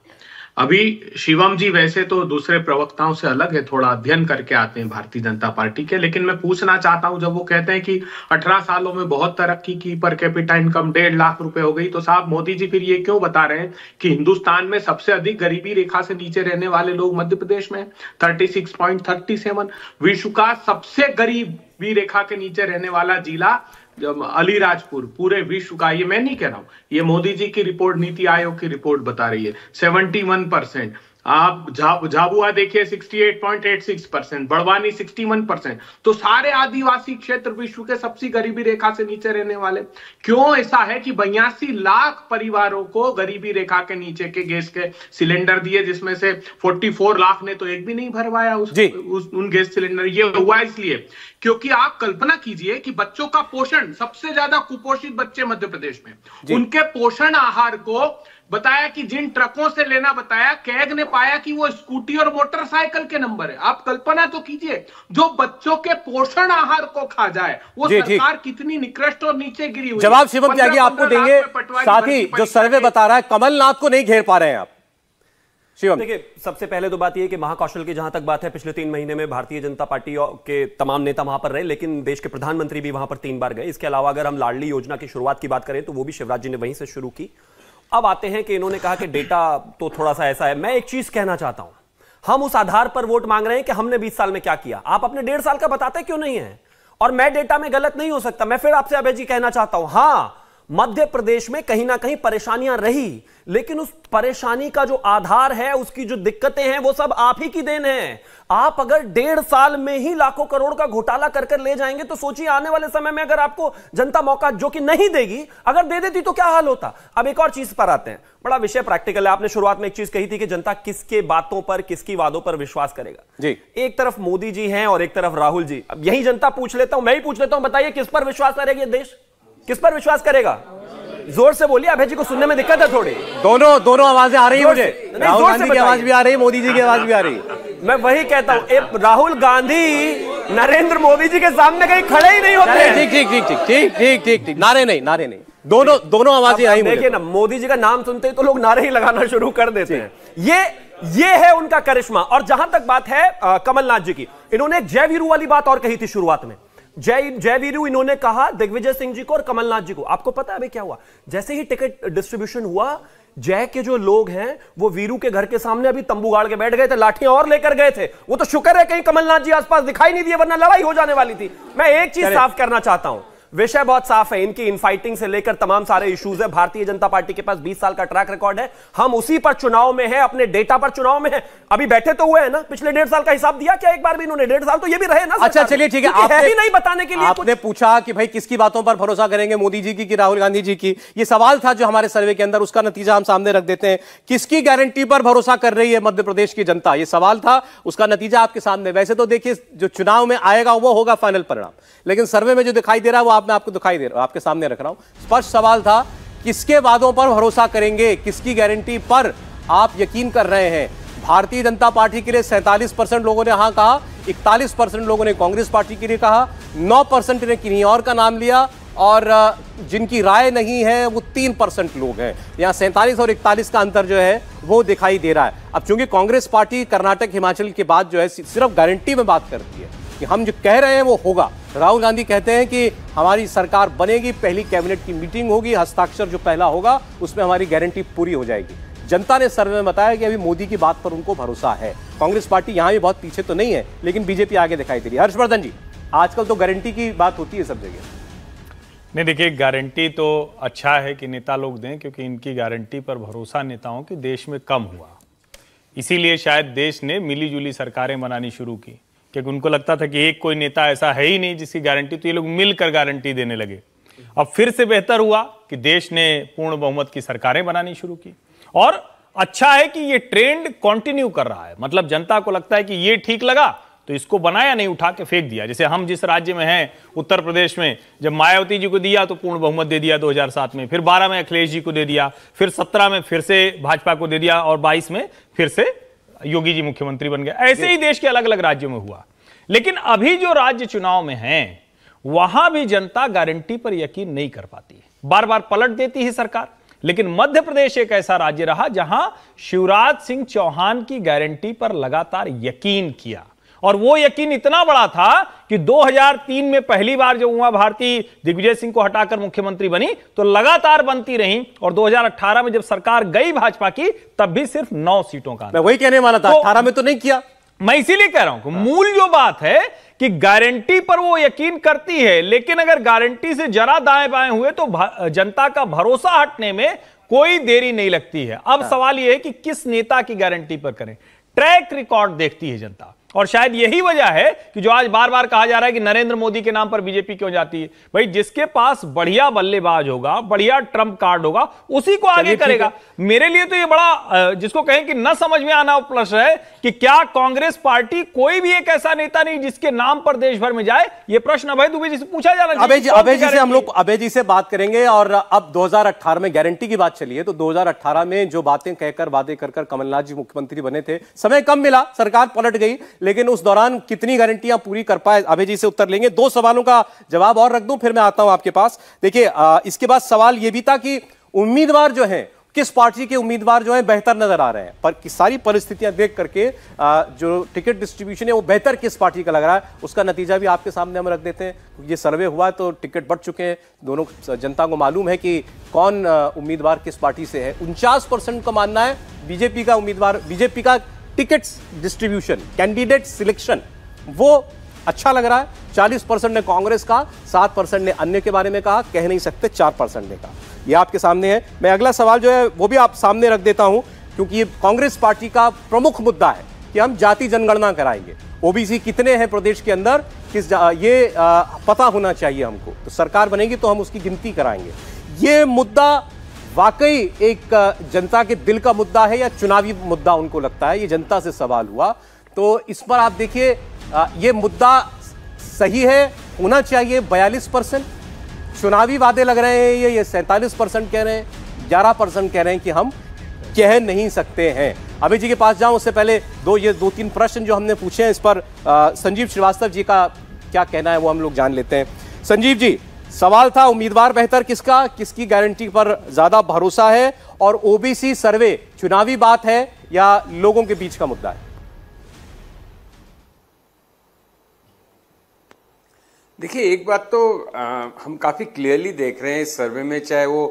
अभी शिवम जी वैसे तो दूसरे प्रवक्ताओं से अलग है थोड़ा अध्ययन करके आते हैं भारतीय जनता पार्टी के लेकिन मैं पूछना चाहता हूं जब वो कहते हैं कि 18 सालों में बहुत तरक्की की पर कैपिटा इनकम डेढ़ लाख रुपए हो गई तो साहब मोदी जी फिर ये क्यों बता रहे हैं कि हिंदुस्तान में सबसे अधिक गरीबी रेखा से नीचे रहने वाले लोग मध्य प्रदेश में thirty six point thirty seven विश्व का सबसे गरीबी रेखा के नीचे रहने वाला जिला अलीराजपुर पूरे विश्व का ये मैं नहीं कह रहा हूं ये मोदी जी की रिपोर्ट नीति आयोग की रिपोर्ट बता रही है सेवेंटी वन परसेंट आप झाबुआ देखिए 68.86 परसेंट बड़वानी 61 परसेंट तो सारे आदिवासी क्षेत्र विश्व के सबसे गरीबी रेखा से नीचे रहने वाले क्यों ऐसा है कि बयासी लाख परिवारों को गरीबी रेखा के नीचे के गैस के सिलेंडर दिए जिसमें से 44 लाख ने तो एक भी नहीं भरवाया उस, उस उन गैस सिलेंडर ये हुआ इसलिए क्योंकि आप कल्पना कीजिए कि बच्चों का पोषण सबसे ज्यादा कुपोषित बच्चे मध्य प्रदेश में उनके पोषण आहार को बताया कि जिन ट्रकों से लेना बताया कैग ने पाया कि वो स्कूटी और मोटरसाइकिल के नंबर है आप कल्पना तो कीजिए जो बच्चों के पोषण आहार को खा जाए वो सरकार कितनी निकृष्ट और नीचे गिरी हुई जवाब शिवम त्यागी आपको देंगे साथ ही जो सर्वे बता रहा है कमलनाथ को नहीं घेर पा रहे हैं आप देखिए सबसे पहले तो बात यह कि महाकौशल की जहां तक बात है पिछले तीन महीने में भारतीय जनता पार्टी के तमाम नेता वहां पर रहे लेकिन देश के प्रधानमंत्री भी वहां पर तीन बार गए इसके अलावा अगर हम लाडली योजना की शुरुआत की बात करें तो वो भी शिवराज जी ने वहीं से शुरू की अब आते हैं कि इन्होंने कहा कि डेटा तो थोड़ा सा ऐसा है मैं एक चीज कहना चाहता हूं हम उस आधार पर वोट मांग रहे हैं कि हमने 20 साल में क्या किया आप अपने डेढ़ साल का बताते क्यों नहीं है और मैं डेटा में गलत नहीं हो सकता मैं फिर आपसे अभय जी कहना चाहता हूं हां मध्य प्रदेश में कहीं ना कहीं परेशानियां रही लेकिन उस परेशानी का जो आधार है उसकी जो दिक्कतें हैं वो सब आप ही की देन है आप अगर डेढ़ साल में ही लाखों करोड़ का घोटाला कर ले जाएंगे तो सोचिए आने वाले समय में अगर आपको जनता मौका जो कि नहीं देगी अगर दे देती तो क्या हाल होता अब एक और चीज पर आते हैं बड़ा विषय प्रैक्टिकल है आपने शुरुआत में एक चीज कही थी कि जनता किसके बातों पर किसकी वादों पर विश्वास करेगा जी एक तरफ मोदी जी हैं और एक तरफ राहुल जी अब यही जनता पूछ लेता हूं मैं ही पूछ लेता हूं बताइए किस पर विश्वास करेगी देश किस पर विश्वास करेगा जोर से बोलिए अभय जी को सुनने में दिक्कत है थोड़ी दोनों दोनों आवाजें आ रही है मुझे राहुल गांधी की आवाज भी आ रही है मोदी जी की आवाज भी आ रही है मैं वही कहता हूँ राहुल गांधी नरेंद्र मोदी जी के सामने कहीं खड़े ही नहीं होते ठीक ठीक ठीक ठीक ठीक ठीक ठीक नारे नहीं नारे नहीं दोनों दोनों आवाजें आई देखिए ना मोदी जी का नाम सुनते ही तो लोग नारे ही लगाना शुरू कर देते हैं ये ये है उनका करिश्मा और जहां तक बात है कमलनाथ जी की इन्होंने जय वीरू वाली बात और कही थी शुरुआत में जय जय वीरू इन्होंने कहा दिग्विजय सिंह जी को और कमलनाथ जी को आपको पता है अभी क्या हुआ जैसे ही टिकट डिस्ट्रीब्यूशन हुआ जय के जो लोग हैं वो वीरू के घर के सामने अभी तंबू गाड़ के बैठ गए थे लाठियां और लेकर गए थे वो तो शुक्र है कहीं कमलनाथ जी आसपास दिखाई नहीं दिए वरना लड़ाई हो जाने वाली थी मैं एक चीज साफ करना चाहता हूं विषय बहुत साफ है इनकी इनफाइटिंग से लेकर तमाम सारे इश्यूज है भारतीय जनता पार्टी के पास 20 साल का ट्रैक रिकॉर्ड है हम उसी पर चुनाव में है अपने डेटा पर चुनाव में है अभी बैठे तो हुए हैं ना पिछले डेढ़ साल का हिसाब दिया क्या एक बार भी इन्होंने डेढ़ साल तो ये भी रहे ना अच्छा चलिए ठीक है आपने भी नहीं बताने के लिए आपने पूछा कि भाई किसकी बातों पर भरोसा करेंगे मोदी जी की कि राहुल गांधी जी की ये सवाल था जो हमारे सर्वे के अंदर उसका नतीजा हम सामने रख देते हैं किसकी गारंटी पर भरोसा कर रही है मध्य प्रदेश की जनता ये सवाल था उसका नतीजा आपके सामने वैसे तो देखिए जो चुनाव में आएगा वो होगा फाइनल परिणाम लेकिन सर्वे में जो दिखाई दे रहा है वो जवाब मैं आपको दिखाई दे रहा हूं आपके सामने रख रहा हूं स्पष्ट सवाल था किसके वादों पर भरोसा करेंगे किसकी गारंटी पर आप यकीन कर रहे हैं भारतीय जनता पार्टी के लिए सैंतालीस परसेंट लोगों ने हाँ कहा इकतालीस परसेंट लोगों ने कांग्रेस पार्टी के लिए कहा नौ परसेंट ने किन्हीं और का नाम लिया और जिनकी राय नहीं है वो तीन परसेंट लोग हैं यहाँ सैंतालीस और इकतालीस का अंतर जो है वो दिखाई दे रहा है अब चूंकि कांग्रेस पार्टी कर्नाटक हिमाचल के बाद जो है सिर्फ गारंटी में बात करती है कि हम जो कह रहे हैं वो होगा राहुल गांधी कहते हैं कि हमारी सरकार बनेगी पहली कैबिनेट की मीटिंग होगी हस्ताक्षर जो पहला होगा उसमें हमारी गारंटी पूरी हो जाएगी जनता ने सर्वे में बताया कि अभी मोदी की बात पर उनको भरोसा है कांग्रेस पार्टी यहाँ भी बहुत पीछे तो नहीं है लेकिन बीजेपी आगे दिखाई दे रही है हर्षवर्धन जी आजकल तो गारंटी की बात होती है सब जगह नहीं देखिए गारंटी तो अच्छा है कि नेता लोग दें क्योंकि इनकी गारंटी पर भरोसा नेताओं की देश में कम हुआ इसीलिए शायद देश ने मिलीजुली सरकारें बनानी शुरू की क्योंकि उनको लगता था कि एक कोई नेता ऐसा है ही नहीं जिसकी गारंटी तो ये लोग मिलकर गारंटी देने लगे अब फिर से बेहतर हुआ कि देश ने पूर्ण बहुमत की सरकारें बनानी शुरू की और अच्छा है कि ये ट्रेंड कंटिन्यू कर रहा है मतलब जनता को लगता है कि ये ठीक लगा तो इसको बनाया नहीं उठा के फेंक दिया जैसे हम जिस राज्य में हैं उत्तर प्रदेश में जब मायावती जी को दिया तो पूर्ण बहुमत दे दिया 2007 में फिर 12 में अखिलेश जी को दे दिया फिर 17 में फिर से भाजपा को दे दिया और 22 में फिर से योगी जी मुख्यमंत्री बन गए ऐसे ही देश के अलग अलग राज्यों में हुआ लेकिन अभी जो राज्य चुनाव में हैं वहां भी जनता गारंटी पर यकीन नहीं कर पाती बार बार पलट देती है सरकार लेकिन मध्य प्रदेश एक ऐसा राज्य रहा जहां शिवराज सिंह चौहान की गारंटी पर लगातार यकीन किया और वो यकीन इतना बड़ा था कि 2003 में पहली बार जब उमा भारती दिग्विजय सिंह को हटाकर मुख्यमंत्री बनी तो लगातार बनती रही और 2018 में जब सरकार गई भाजपा की तब भी सिर्फ नौ सीटों का मैं वही कहने वाला था तो अठारह तो, में तो नहीं किया मैं इसीलिए कह रहा हूं मूल जो बात है कि गारंटी पर वो यकीन करती है लेकिन अगर गारंटी से जरा दाएं बाएं हुए तो जनता का भरोसा हटने में कोई देरी नहीं लगती है अब हाँ। सवाल यह है कि किस नेता की गारंटी पर करें ट्रैक रिकॉर्ड देखती है जनता और शायद यही वजह है कि जो आज बार बार कहा जा रहा है कि नरेंद्र मोदी के नाम पर बीजेपी क्यों जाती है भाई जिसके पास बढ़िया बल्लेबाज होगा बढ़िया ट्रंप कार्ड होगा उसी को आगे करेगा मेरे लिए तो ये बड़ा जिसको कहें कि न समझ में आना प्रश्न है कि क्या कांग्रेस पार्टी कोई भी एक ऐसा नेता नहीं जिसके नाम पर देश भर में जाए ये प्रश्न अभय दुबे जी से पूछा जाना अभय जी अभय जी से हम लोग अभय जी से बात करेंगे और अब दो में गारंटी की बात चलिए तो दो में जो बातें कहकर वादे कर कमलनाथ जी मुख्यमंत्री बने थे समय कम मिला सरकार पलट गई लेकिन उस दौरान कितनी गारंटियां पूरी कर पाए अभय जी से उत्तर लेंगे दो सवालों का जवाब और रख दूं फिर मैं आता हूं आपके पास देखिए इसके बाद सवाल यह भी था कि उम्मीदवार जो है किस पार्टी के उम्मीदवार जो है बेहतर नजर आ रहे हैं पर सारी परिस्थितियां देख करके जो टिकट डिस्ट्रीब्यूशन है वो बेहतर किस पार्टी का लग रहा है उसका नतीजा भी आपके सामने हम रख देते हैं ये सर्वे हुआ है तो टिकट बढ़ चुके हैं दोनों जनता को मालूम है कि कौन उम्मीदवार किस पार्टी से है उनचास का मानना है बीजेपी का उम्मीदवार बीजेपी का टिकट्स डिस्ट्रीब्यूशन कैंडिडेट सिलेक्शन वो अच्छा लग रहा है चालीस परसेंट ने कांग्रेस कहा सात परसेंट ने अन्य के बारे में कहा कह नहीं सकते चार परसेंट ने कहा यह आपके सामने है मैं अगला सवाल जो है वो भी आप सामने रख देता हूं क्योंकि ये कांग्रेस पार्टी का प्रमुख मुद्दा है कि हम जाति जनगणना कराएंगे ओबीसी कितने हैं प्रदेश के अंदर किस ये आ, पता होना चाहिए हमको तो सरकार बनेगी तो हम उसकी गिनती कराएंगे ये मुद्दा वाकई एक जनता के दिल का मुद्दा है या चुनावी मुद्दा उनको लगता है ये जनता से सवाल हुआ तो इस पर आप देखिए ये मुद्दा सही है होना चाहिए 42 परसेंट चुनावी वादे लग रहे हैं ये ये सैंतालीस परसेंट कह रहे हैं ग्यारह परसेंट कह रहे हैं कि हम कह नहीं सकते हैं अभी जी के पास जाऊं उससे पहले दो ये दो तीन प्रश्न जो हमने पूछे हैं इस पर संजीव श्रीवास्तव जी का क्या कहना है वो हम लोग जान लेते हैं संजीव जी सवाल था उम्मीदवार बेहतर किसका किसकी गारंटी पर ज्यादा भरोसा है और ओबीसी सर्वे चुनावी बात है या लोगों के बीच का मुद्दा है देखिए एक बात तो आ, हम काफी क्लियरली देख रहे हैं इस सर्वे में चाहे वो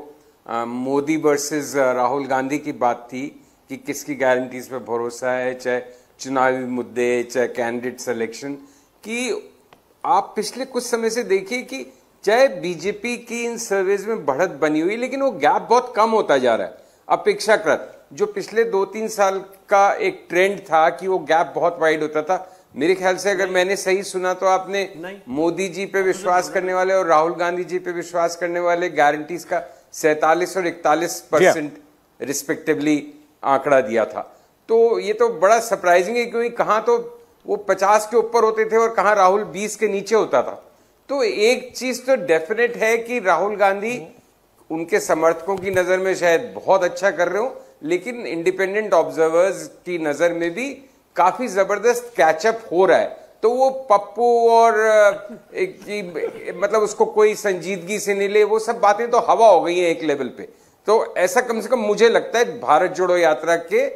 आ, मोदी वर्सेस राहुल गांधी की बात थी कि किसकी गारंटीज पर भरोसा है चाहे चुनावी मुद्दे चाहे कैंडिडेट सिलेक्शन कि आप पिछले कुछ समय से देखिए कि चाहे बीजेपी की इन सर्वेज में बढ़त बनी हुई लेकिन वो गैप बहुत कम होता जा रहा है अपेक्षाकृत जो पिछले दो तीन साल का एक ट्रेंड था कि वो गैप बहुत वाइड होता था मेरे ख्याल से अगर मैंने सही सुना तो आपने मोदी जी पे विश्वास करने वाले और राहुल गांधी जी पे विश्वास करने वाले गारंटीज का सैतालीस और इकतालीस परसेंट रिस्पेक्टिवली आंकड़ा दिया था तो ये तो बड़ा सरप्राइजिंग है क्योंकि कहाँ तो वो पचास के ऊपर होते थे और कहाँ राहुल बीस के नीचे होता था तो एक चीज तो डेफिनेट है कि राहुल गांधी उनके समर्थकों की नजर में शायद बहुत अच्छा कर रहे हो लेकिन इंडिपेंडेंट ऑब्जर्वर्स की नजर में भी काफी जबरदस्त कैचअप हो रहा है तो वो पप्पू और एक मतलब उसको कोई संजीदगी से नहीं ले वो सब बातें तो हवा हो गई हैं एक लेवल पे तो ऐसा कम से कम मुझे लगता है भारत जोड़ो यात्रा के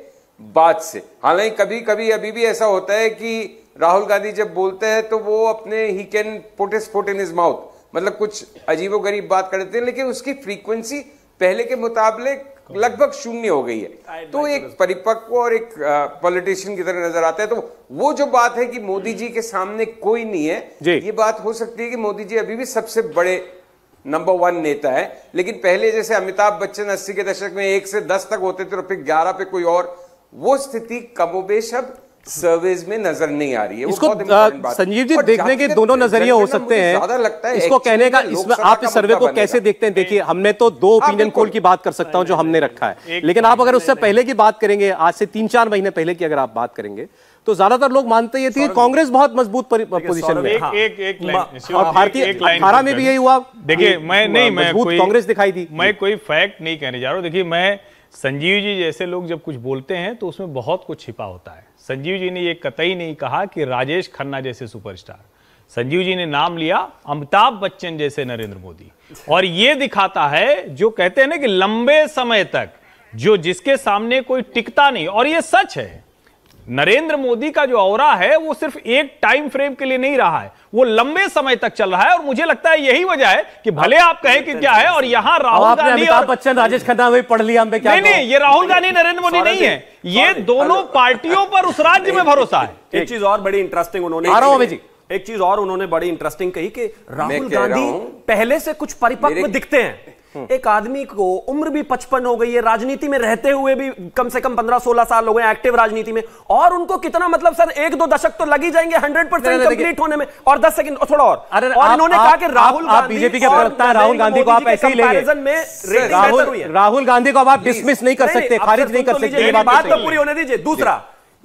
बाद से हालांकि कभी कभी अभी भी ऐसा होता है कि राहुल गांधी जब बोलते हैं तो वो अपने ही can put his foot in his mouth मतलब कुछ अजीबो गरीब बात कर देते हैं लेकिन उसकी फ्रीक्वेंसी पहले के मुताबले लगभग शून्य हो गई है तो एक परिपक्व और एक पॉलिटिशियन की तरह नजर आता है तो वो जो बात है कि मोदी जी के सामने कोई नहीं है ये बात हो सकती है कि मोदी जी अभी भी सबसे बड़े नंबर वन नेता है लेकिन पहले जैसे अमिताभ बच्चन अस्सी के दशक में एक से दस तक होते थे और फिर ग्यारह पे कोई और वो स्थिति कमोबेश अब सर्वेज में नजर नहीं आ रही है इसको संजीव जी देखने के दोनों नजरिए हो सकते हैं ज्यादा लगता है इसको कहने का इसमें आप इस सर्वे को कैसे देखते हैं देखिए हमने तो दो ओपिनियन हाँ, कोल की बात कर सकता हूं जो हमने रखा है लेकिन आप अगर उससे पहले की बात करेंगे आज से तीन चार महीने पहले की अगर आप बात करेंगे तो ज्यादातर लोग मानते ये थे कांग्रेस बहुत मजबूत पोजीशन में हाँ। एक, एक, और भारतीय अठारह में भी यही हुआ देखिए मैं नहीं मैं कांग्रेस दिखाई दी मैं कोई फैक्ट नहीं कहने जा रहा हूँ देखिए मैं संजीव जी जैसे लोग जब कुछ बोलते हैं तो उसमें बहुत कुछ छिपा होता है संजीव जी ने यह कतई नहीं कहा कि राजेश खन्ना जैसे सुपरस्टार संजीव जी ने नाम लिया अमिताभ बच्चन जैसे नरेंद्र मोदी और यह दिखाता है जो कहते हैं ना कि लंबे समय तक जो जिसके सामने कोई टिकता नहीं और यह सच है नरेंद्र मोदी का जो और है वो सिर्फ एक टाइम फ्रेम के लिए नहीं रहा है वो लंबे समय तक चल रहा है और मुझे लगता है यही वजह है कि भले आप कहें कि क्या है और यहाँ राहुल गांधी और बच्चन राजेश खन्ना भी पढ़ लिया हमें क्या नहीं नहीं ये राहुल गांधी नरेंद्र मोदी नहीं है ये दोनों पार्टियों पर उस राज्य में भरोसा है एक चीज और बड़ी इंटरेस्टिंग उन्होंने एक चीज और उन्होंने बड़ी इंटरेस्टिंग कही कि राहुल गांधी पहले से कुछ परिपक्व दिखते हैं एक आदमी को उम्र भी पचपन हो गई है राजनीति में रहते हुए भी कम से कम पंद्रह सोलह साल हो गए एक्टिव राजनीति में और उनको कितना मतलब सर एक दो दशक तो लगी जाएंगे हंड्रेड परसेंट कंप्लीट होने में और दस सेकंड थोड़ा और अरे और इन्होंने कहा कि राहुल बीजेपी के प्रवक्ता राहुल गांधी को आप ऐसे ही राहुल गांधी को आप डिसमिस नहीं कर सकते खारिज नहीं कर सकते बात तो, तो पूरी होने दीजिए दूसरा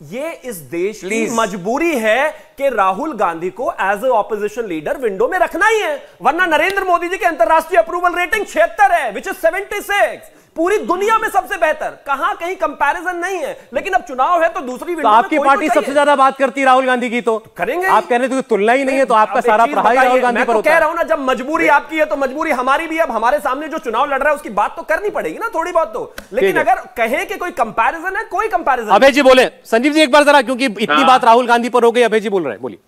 ये इस देश की मजबूरी है कि राहुल गांधी को as a opposition leader window में रखना ही है वरना नरेंद्र मोदी जी के अंतर्राष्ट्रीय अप्रूवल रेटिंग छिहत्तर है विच इज सेवेंटी सिक्स पूरी दुनिया में सबसे बेहतर कहां कहीं कंपैरिजन नहीं है लेकिन अब चुनाव है तो दूसरी तो आपकी तो पार्टी सबसे ज्यादा बात करती है राहुल गांधी की तो करेंगे आप कह रहे थे तुलना ही नहीं है तो आपका सारा राहुल गांधी पर तो कह रहा हूं ना जब मजबूरी आपकी है तो मजबूरी हमारी भी अब हमारे सामने जो चुनाव लड़ रहा है उसकी बात तो करनी पड़ेगी ना थोड़ी बहुत तो लेकिन अगर कहें कि कोई कंपेरिजन है कोई कंपेरिजन अभय जी बोले संजीव जी एक बार जरा क्योंकि इतनी हाँ। बात राहुल गांधी पर हो गई अभय जी बोल रहे हैं बोलिए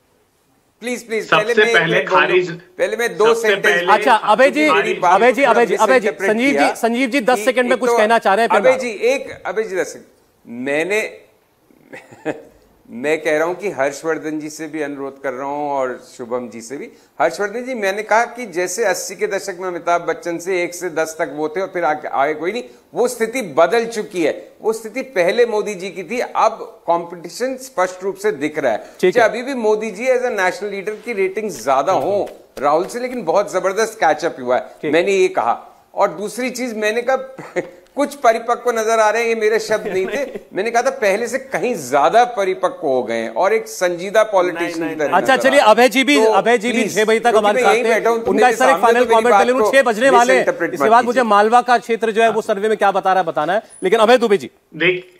प्लीज प्लीज पहले मैं पहले खारिज पहले मैं दो सेंटेंस अच्छा अभय जी अभय जी अभय जी अभय जी संजीव जी संजीव जी दस सेकंड में कुछ तो कहना चाह रहे हैं अभय जी एक अभय जी दस मैंने मैं कह रहा हूं कि हर्षवर्धन जी से भी अनुरोध कर रहा हूं और शुभम जी से भी हर्षवर्धन जी मैंने कहा कि जैसे 80 के दशक में अमिताभ बच्चन से एक से दस तक वो थे और फिर आए कोई नहीं वो स्थिति बदल चुकी है वो स्थिति पहले मोदी जी की थी अब कंपटीशन स्पष्ट रूप से दिख रहा है अभी भी Modi ji as a national leader की रेटिंग ज्यादा हो राहुल से लेकिन बहुत जबरदस्त कैचअप हुआ है मैंने ये कहा और दूसरी चीज मैंने कहा कुछ परिपक्व नजर आ रहे हैं ये मेरे शब्द नहीं थे मैंने कहा था पहले से कहीं ज्यादा परिपक्व हो गए और एक संजीदा पॉलिटिशियन की तरह अच्छा चलिए अभय जी भी तो अभय जी भी छह बजे तक हमारे फाइनल तो छह बजने वाले इसके बाद मुझे मालवा का क्षेत्र जो है वो सर्वे में क्या बता रहा है बताना है लेकिन अभय दुबे जी देख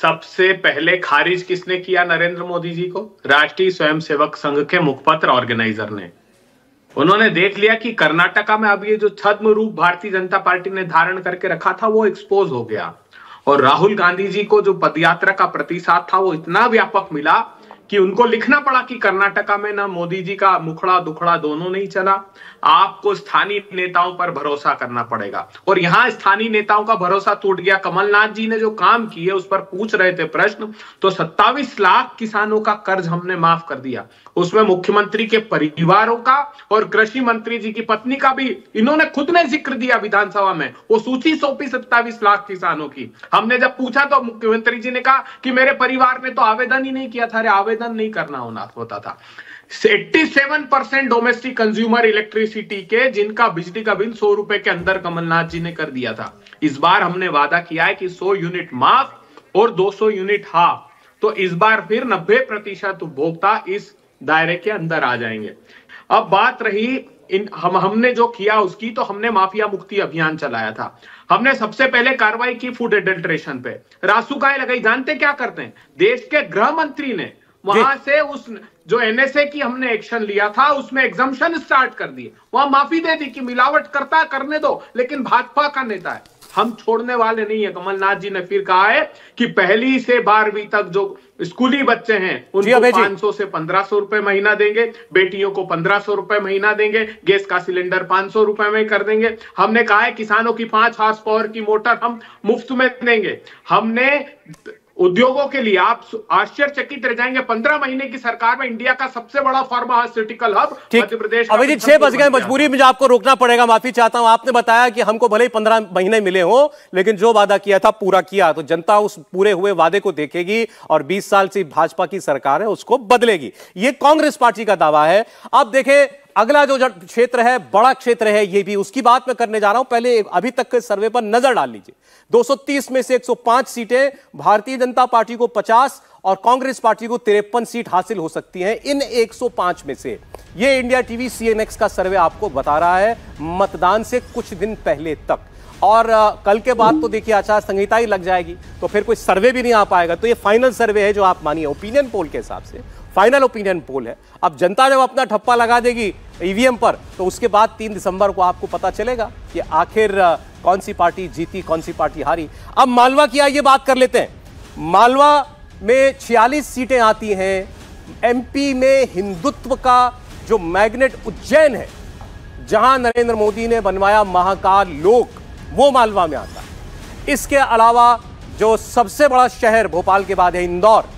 सबसे पहले खारिज किसने किया नरेंद्र मोदी जी को राष्ट्रीय स्वयंसेवक संघ के मुखपत्र ऑर्गेनाइजर ने उन्होंने देख लिया कि कर्नाटका में अब ये जो छद्म रूप भारतीय जनता पार्टी ने धारण करके रखा था वो एक्सपोज हो गया और राहुल गांधी जी को जो पदयात्रा का प्रतिसाद था वो इतना व्यापक मिला कि उनको लिखना पड़ा कि कर्नाटका में ना मोदी जी का मुखड़ा दुखड़ा दोनों नहीं चला आपको स्थानीय नेताओं पर भरोसा करना पड़ेगा और यहाँ स्थानीय नेताओं का भरोसा टूट गया कमलनाथ जी ने जो काम किए उस पर पूछ रहे थे प्रश्न तो सत्तावीस लाख किसानों का कर्ज हमने माफ कर दिया उसमें मुख्यमंत्री के परिवारों का और कृषि मंत्री जी की पत्नी का भी इन्होंने खुद ने जिक्र दिया विधानसभा में वो सूची सौंपी सत्तावीस लाख किसानों की हमने जब पूछा तो मुख्यमंत्री जी ने कहा कि मेरे परिवार ने तो आवेदन ही नहीं किया था अरे आवेदन नहीं करना होना होता था 87 परसेंट डोमेस्टिक कंज्यूमर इलेक्ट्रिसिटी के जिनका बिजली का बिल सौ रुपए के अंदर कमलनाथ जी ने कर दिया था इस बार हमने वादा किया है कि 100 यूनिट माफ और 200 यूनिट हाफ तो इस बार फिर 90 प्रतिशत उपभोक्ता इस दायरे के अंदर आ जाएंगे अब बात रही इन हम हमने जो किया उसकी तो हमने माफिया मुक्ति अभियान चलाया था हमने सबसे पहले कार्रवाई की फूड एडल्ट्रेशन पे रासुकाएं लगाई जानते क्या करते हैं देश के गृह मंत्री ने वहां से उस जो एनएसए की हमने एक्शन लिया था उसमें एग्जामेशन स्टार्ट कर दिए वहां माफी दे दी कि मिलावट करता करने दो लेकिन भाजपा का नेता है हम छोड़ने वाले नहीं है कमलनाथ जी ने फिर कहा है कि पहली से बारहवीं तक जो स्कूली बच्चे हैं उनको पांच सौ से पंद्रह सौ रुपए महीना देंगे बेटियों को पंद्रह सौ रुपए महीना देंगे गैस का सिलेंडर पांच सौ रुपए में कर देंगे हमने कहा है किसानों की पांच हॉर्स पावर की मोटर हम मुफ्त में देंगे हमने उद्योगों के लिए आप आश्चर्यचकित रह जाएंगे पंद्रह महीने की सरकार में इंडिया का सबसे बड़ा फार्मास्यूटिकल हब मध्य प्रदेश अभी छह बज गए मजबूरी में आपको रोकना पड़ेगा माफी चाहता हूं आपने बताया कि हमको भले ही पंद्रह महीने मिले हो लेकिन जो वादा किया था पूरा किया तो जनता उस पूरे हुए वादे को देखेगी और बीस साल से भाजपा की सरकार है उसको बदलेगी ये कांग्रेस पार्टी का दावा है आप देखे अगला जो क्षेत्र है बड़ा क्षेत्र है ये भी उसकी बात मैं करने जा रहा हूं पहले अभी तक के सर्वे पर नजर डाल लीजिए 230 में से 105 सीटें भारतीय जनता पार्टी को 50 और कांग्रेस पार्टी को तिरपन सीट हासिल हो सकती हैं इन 105 में से ये इंडिया टीवी सीएनएक्स का सर्वे आपको बता रहा है मतदान से कुछ दिन पहले तक और कल के बाद तो देखिए आचार संहिता ही लग जाएगी तो फिर कोई सर्वे भी नहीं आ पाएगा तो ये फाइनल सर्वे है जो आप मानिए ओपिनियन पोल के हिसाब से फाइनल ओपिनियन पोल है अब जनता जब अपना ठप्पा लगा देगी ईवीएम e पर तो उसके बाद तीन दिसंबर को आपको पता चलेगा कि आखिर कौन सी पार्टी जीती कौन सी पार्टी हारी अब मालवा की आइए बात कर लेते हैं मालवा में छियालीस सीटें आती हैं एमपी में हिंदुत्व का जो मैग्नेट उज्जैन है जहां नरेंद्र मोदी ने बनवाया महाकाल लोक वो मालवा में आता है इसके अलावा जो सबसे बड़ा शहर भोपाल के बाद है इंदौर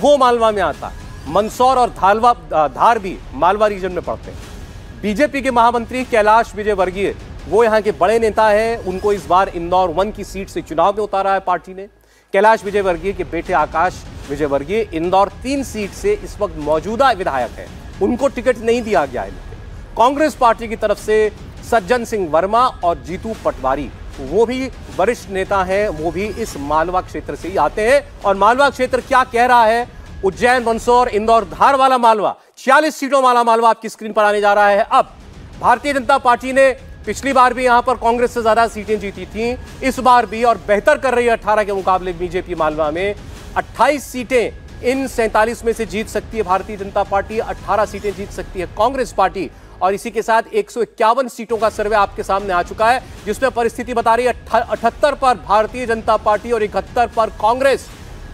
वो मालवा में आता है मंदसौर और धालवा धार भी मालवा रीजन में पड़ते हैं बीजेपी के महामंत्री कैलाश विजयवर्गीय वो यहाँ के बड़े नेता हैं उनको इस बार इंदौर वन की सीट से चुनाव में उतारा है पार्टी ने कैलाश विजयवर्गीय के बेटे आकाश विजयवर्गीय इंदौर तीन सीट से इस वक्त मौजूदा विधायक हैं उनको टिकट नहीं दिया गया है कांग्रेस पार्टी की तरफ से सज्जन सिंह वर्मा और जीतू पटवारी वो भी वरिष्ठ नेता हैं वो भी इस मालवा क्षेत्र से ही आते हैं और मालवा क्षेत्र क्या कह रहा है उज्जैन मंदसौर इंदौर धार वाला मालवा छियालीस सीटों वाला मालवा आपकी स्क्रीन पर आने जा रहा है अब भारतीय जनता पार्टी ने पिछली बार भी यहां पर कांग्रेस से ज्यादा सीटें जीती थी इस बार भी और बेहतर कर रही है अट्ठारह के मुकाबले बीजेपी मालवा में अट्ठाईस सीटें इन सैंतालीस में से जीत सकती है भारतीय जनता पार्टी 18 सीटें जीत सकती है कांग्रेस पार्टी और इसी के साथ एक सीटों का सर्वे आपके सामने आ चुका है जिसमें परिस्थिति बता रही है अठहत्तर पर भारतीय जनता पार्टी और इकहत्तर पर कांग्रेस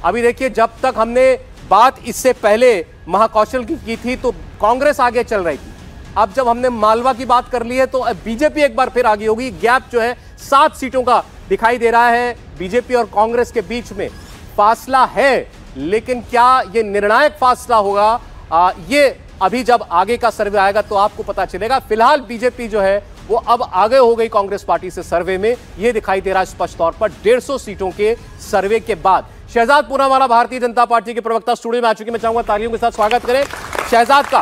अभी देखिए जब तक हमने बात इससे पहले महाकौशल की की थी तो कांग्रेस आगे चल रही थी अब जब हमने मालवा की बात कर ली है तो बीजेपी एक बार फिर आगे होगी गैप जो है सात सीटों का दिखाई दे रहा है बीजेपी और कांग्रेस के बीच में फासला है लेकिन क्या ये निर्णायक फासला होगा आ, ये अभी जब आगे का सर्वे आएगा तो आपको पता चलेगा फिलहाल बीजेपी जो है वो अब आगे हो गई कांग्रेस पार्टी से सर्वे में ये दिखाई दे रहा है स्पष्ट तौर पर डेढ़ सीटों के सर्वे के बाद शहजाद पूनावाला भारतीय जनता पार्टी के प्रवक्ता स्टूडियो में आ चुके मैं चाहूंगा तालियों के साथ स्वागत करें शहजाद का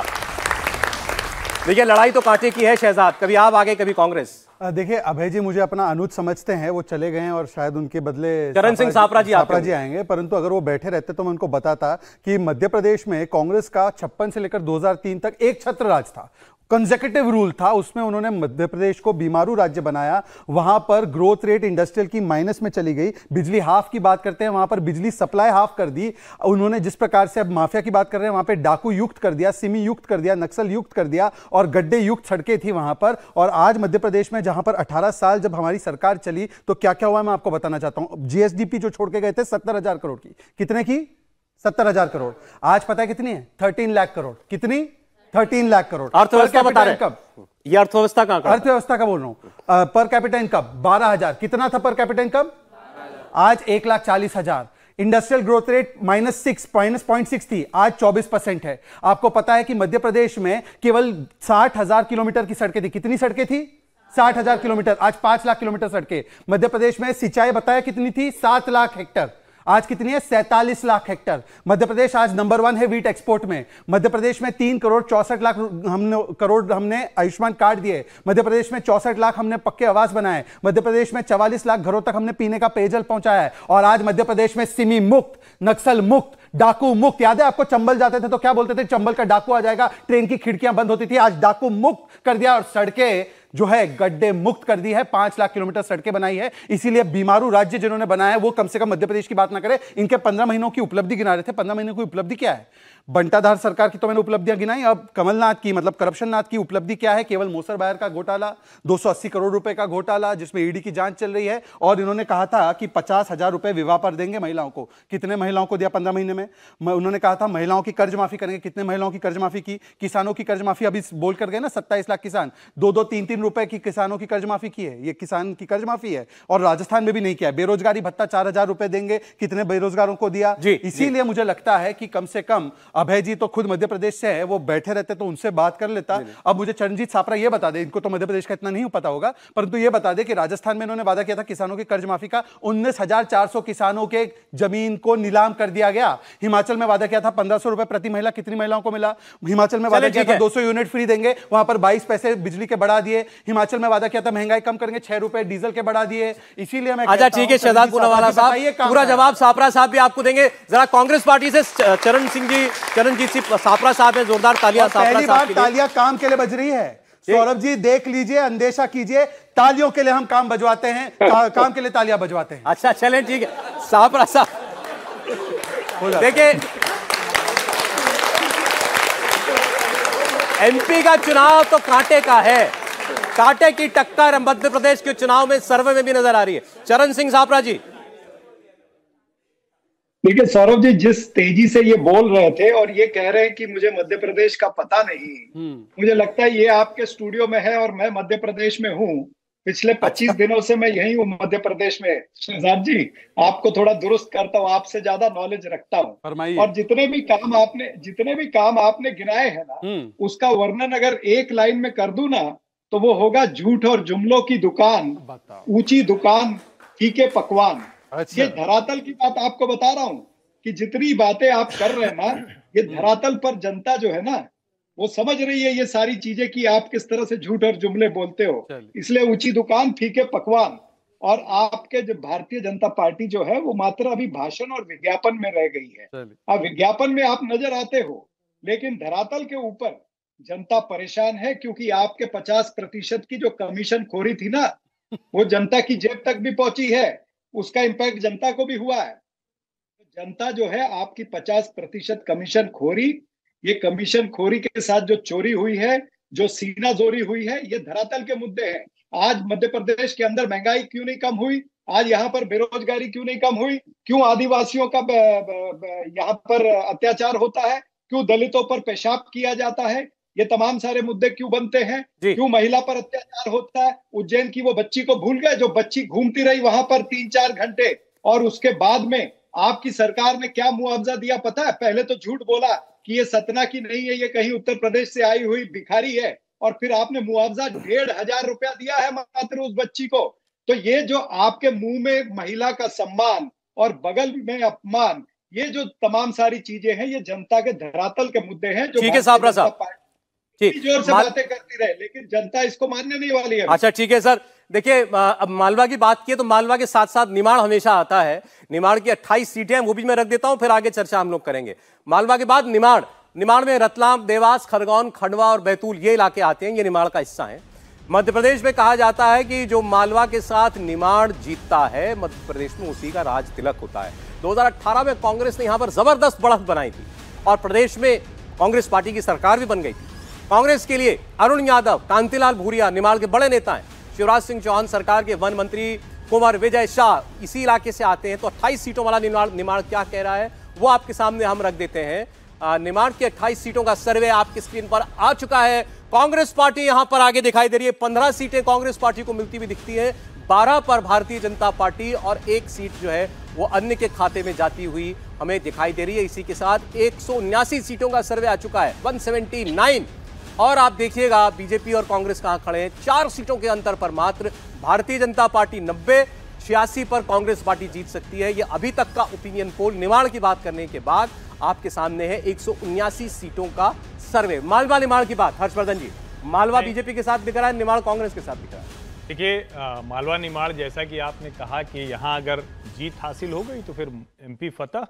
देखिए लड़ाई तो कांटे की है शहजाद कभी आप आगे कभी कांग्रेस देखिए अभय जी मुझे अपना अनुज समझते हैं वो चले गए हैं और शायद उनके बदले चरण सिंह सापरा जी सापरा जी आएंगे परंतु अगर वो बैठे रहते तो मैं उनको बताता कि मध्य प्रदेश में कांग्रेस का छप्पन से लेकर 2003 तक एक छत्र राज था कंजेकेटिव रूल था उसमें उन्होंने मध्य प्रदेश को बीमारू राज्य बनाया वहां पर ग्रोथ रेट इंडस्ट्रियल की माइनस में चली गई बिजली हाफ की बात करते हैं वहां पर बिजली सप्लाई हाफ कर दी उन्होंने जिस प्रकार से अब माफिया की बात कर रहे हैं वहां पर डाकू युक्त कर दिया सिमी युक्त कर दिया नक्सल युक्त कर दिया और गड्ढे युक्त सड़कें थी वहां पर और आज मध्य प्रदेश में जहां पर अठारह साल जब हमारी सरकार चली तो क्या क्या हुआ मैं आपको बताना चाहता हूं जीएसडीपी जो छोड़ के गए थे सत्तर हजार करोड़ की कितने की सत्तर हजार करोड़ आज पता है कितनी है थर्टीन लाख करोड़ कितनी थर्टीन लाख करोड़ अर्थव्यवस्था बता रहे कब ये अर्थव्यवस्था का अर्थव्यवस्था का बोल रहा हूँ पर कैपिटा इनकम बारह हजार कितना था पर कैपिटा इनकम आज एक लाख चालीस हजार industrial growth rate minus six minus point six थी आज चौबीस परसेंट है आपको पता है कि मध्य प्रदेश में केवल साठ हजार किलोमीटर की सड़कें थी कितनी सड़कें थी साठ हजार किलोमीटर आज पांच लाख किलोमीटर सड़कें मध्य प्रदेश में सिंचाई बताया कितनी थी सात लाख हेक्टर आज कितनी है सैतालीस लाख हेक्टर मध्य प्रदेश आज नंबर वन है वीट एक्सपोर्ट में मध्य प्रदेश में तीन करोड़ चौसठ लाख हमने करोड़ हमने आयुष्मान कार्ड दिए मध्य प्रदेश में चौसठ लाख हमने पक्के आवास बनाए मध्य प्रदेश में चवालीस लाख घरों तक हमने पीने का पेयजल पहुंचाया है और आज मध्य प्रदेश में सिमी मुक्त नक्सल मुक्त डाकू मुक्त याद है आपको चंबल जाते थे तो क्या बोलते थे चंबल का डाकू आ जाएगा ट्रेन की खिड़कियां बंद होती थी आज डाकू मुक्त कर दिया और सड़कें जो है गड्ढे मुक्त कर दी है पांच लाख किलोमीटर सड़कें बनाई है इसीलिए बीमारू राज्य जिन्होंने बनाया है वो कम से कम मध्य प्रदेश की बात ना करें इनके पंद्रह महीनों की उपलब्धि गिना रहे थे पंद्रह महीनों की उपलब्धि क्या है बंटाधार सरकार की तो मैंने उपलब्धियां गिनाई अब कमलनाथ की मतलब करप्शन नाथ की उपलब्धि क्या है केवल मोसर बायर का घोटाला 280 करोड़ रुपए का घोटाला जिसमें ईडी की जांच चल रही है और इन्होंने कहा था कि पचास हजार रुपए विवाह पर देंगे महिलाओं को कितने महिलाओं को दिया पंद्रह महीने में उन्होंने कहा था महिलाओं की कर्ज माफी करेंगे कितने महिलाओं की कर्ज माफी की किसानों की कर्ज माफी अभी बोल कर गए ना सत्ताईस लाख किसान दो दो तीन तीन रुपए की किसानों की कर्ज माफी की है ये किसान की कर्ज माफी है और राजस्थान में भी नहीं किया बेरोजगारी भत्ता चार रुपए देंगे कितने बेरोजगारों को दिया इसीलिए मुझे लगता है कि कम से कम अभय जी तो खुद मध्य प्रदेश से है वो बैठे रहते तो उनसे बात कर लेता अब मुझे चरणजीत सापरा ये बता दे इनको तो मध्य प्रदेश का इतना नहीं पता होगा परंतु ये बता दे कि राजस्थान में इन्होंने वादा किया था किसानों की कर्ज माफी का उन्नीस किसानों के जमीन को नीलाम कर दिया गया हिमाचल में वादा किया था पंद्रह रुपए प्रति महिला कितनी महिलाओं को मिला हिमाचल में वादा किया था दो यूनिट फ्री देंगे वहां पर बाईस पैसे बिजली के बढ़ा दिए हिमाचल में वादा किया था महंगाई कम करेंगे छह रुपए डीजल के बढ़ा दिए इसीलिए मैं अच्छा ठीक है पूरा जवाब सापरा साहब भी आपको देंगे जरा कांग्रेस पार्टी से चरण सिंह जी चरणजीत सिंह सापरा साहब है जोरदार तालियां पहली बार तालियां काम के लिए बज रही है सौरभ जी देख लीजिए अंदेशा कीजिए तालियों के लिए हम काम बजवाते हैं का, काम के लिए तालियां बजवाते हैं अच्छा चले ठीक है सापरा साहब देखिए एमपी का चुनाव तो कांटे का है कांटे की टक्कर मध्य प्रदेश के चुनाव में सर्वे में भी नजर आ रही है चरण सिंह सापरा जी देखिए सौरभ जी जिस तेजी से ये बोल रहे थे और ये कह रहे हैं कि मुझे मध्य प्रदेश का पता नहीं हम्म। मुझे लगता है ये आपके स्टूडियो में है और मैं मध्य प्रदेश में हूँ पिछले 25 अच्छा। दिनों से मैं यही हूँ मध्य प्रदेश में शहजाद जी आपको थोड़ा दुरुस्त करता हूँ आपसे ज्यादा नॉलेज रखता हूँ और जितने भी काम आपने जितने भी काम आपने गिनाए हैं ना हम्म। उसका वर्णन अगर एक लाइन में कर दू ना तो वो होगा झूठ और जुमलों की दुकान ऊंची दुकान फीके पकवान अच्छा। ये धरातल की बात आपको बता रहा हूँ कि जितनी बातें आप कर रहे हैं ना ये हम्म। धरातल पर जनता जो है ना वो समझ रही है ये सारी चीजें कि आप किस तरह से झूठ और जुमले बोलते हो इसलिए ऊंची दुकान फीके पकवान और आपके जो भारतीय जनता पार्टी जो है वो मात्र अभी भाषण और विज्ञापन में रह गई है अब विज्ञापन में आप नजर आते हो लेकिन धरातल के ऊपर जनता परेशान है क्योंकि आपके पचास प्रतिशत की जो कमीशन खोरी थी ना वो जनता की जेब तक भी पहुंची है उसका इम्पैक्ट जनता को भी हुआ है जनता जो है आपकी पचास प्रतिशत कमीशन खोरी ये कमीशन खोरी के साथ जो चोरी हुई है जो सीना जोरी हुई है ये धरातल के मुद्दे हैं आज मध्य प्रदेश के अंदर महंगाई क्यों नहीं कम हुई आज यहाँ पर बेरोजगारी क्यों नहीं कम हुई क्यों आदिवासियों का यहाँ पर अत्याचार होता है क्यों दलितों पर पेशाब किया जाता है ये तमाम सारे मुद्दे क्यों बनते हैं क्यों महिला पर अत्याचार होता है उज्जैन की वो बच्ची को भूल गए जो बच्ची घूमती रही वहां पर तीन चार घंटे और उसके बाद में आपकी सरकार ने क्या मुआवजा दिया पता है पहले तो झूठ बोला कि ये सतना की नहीं है ये कहीं उत्तर प्रदेश से आई हुई भिखारी है और फिर आपने मुआवजा डेढ़ हजार रुपया दिया है मात्र उस बच्ची को तो ये जो आपके मुंह में महिला का सम्मान और बगल में अपमान ये जो तमाम सारी चीजें हैं ये जनता के धरातल के मुद्दे हैं जो ठीक है जोर से करती रहे लेकिन जनता इसको मानने नहीं वाली है अच्छा ठीक है सर देखिए अब मालवा की बात की तो मालवा के साथ साथ निमाड़ हमेशा आता है निमाड़ की अट्ठाईस सीटें हैं वो भी मैं रख देता हूँ फिर आगे चर्चा हम लोग करेंगे मालवा के बाद निमाड़ निमाड़ में रतलाम देवास खरगोन खंडवा और बैतूल ये इलाके आते हैं ये निमाड़ का हिस्सा है मध्य प्रदेश में कहा जाता है कि जो मालवा के साथ निमाड़ जीतता है मध्य प्रदेश में उसी का राज तिलक होता है 2018 में कांग्रेस ने यहां पर जबरदस्त बढ़त बनाई थी और प्रदेश में कांग्रेस पार्टी की सरकार भी बन गई थी कांग्रेस के लिए अरुण यादव कांतिलाल भूरिया निमाड़ के बड़े नेता हैं शिवराज सिंह चौहान सरकार के वन मंत्री कुंवर विजय शाह इसी इलाके से आते हैं तो 28 सीटों वाला निमाल निमाड़ क्या कह रहा है वो आपके सामने हम रख देते हैं निमाड़ के 28 सीटों का सर्वे आपकी स्क्रीन पर आ चुका है कांग्रेस पार्टी यहां पर आगे दिखाई दे रही है पंद्रह सीटें कांग्रेस पार्टी को मिलती हुई दिखती है बारह पर भारतीय जनता पार्टी और एक सीट जो है वो अन्य के खाते में जाती हुई हमें दिखाई दे रही है इसी के साथ एक सीटों का सर्वे आ चुका है वन और आप देखिएगा बीजेपी और कांग्रेस कहां खड़े हैं चार सीटों के अंतर पर मात्र भारतीय जनता पार्टी नब्बे छियासी पर कांग्रेस पार्टी जीत सकती है ये अभी तक का ओपिनियन पोल निवाड़ की बात करने के बाद आपके सामने है एक सीटों का सर्वे मालवा निमाड़ की बात हर्षवर्धन जी मालवा बीजेपी के साथ दिख रहा है निर्माण कांग्रेस के साथ दिख रहा है देखिए मालवा निमाड़ जैसा कि आपने कहा कि यहाँ अगर जीत हासिल हो गई तो फिर एमपी फतह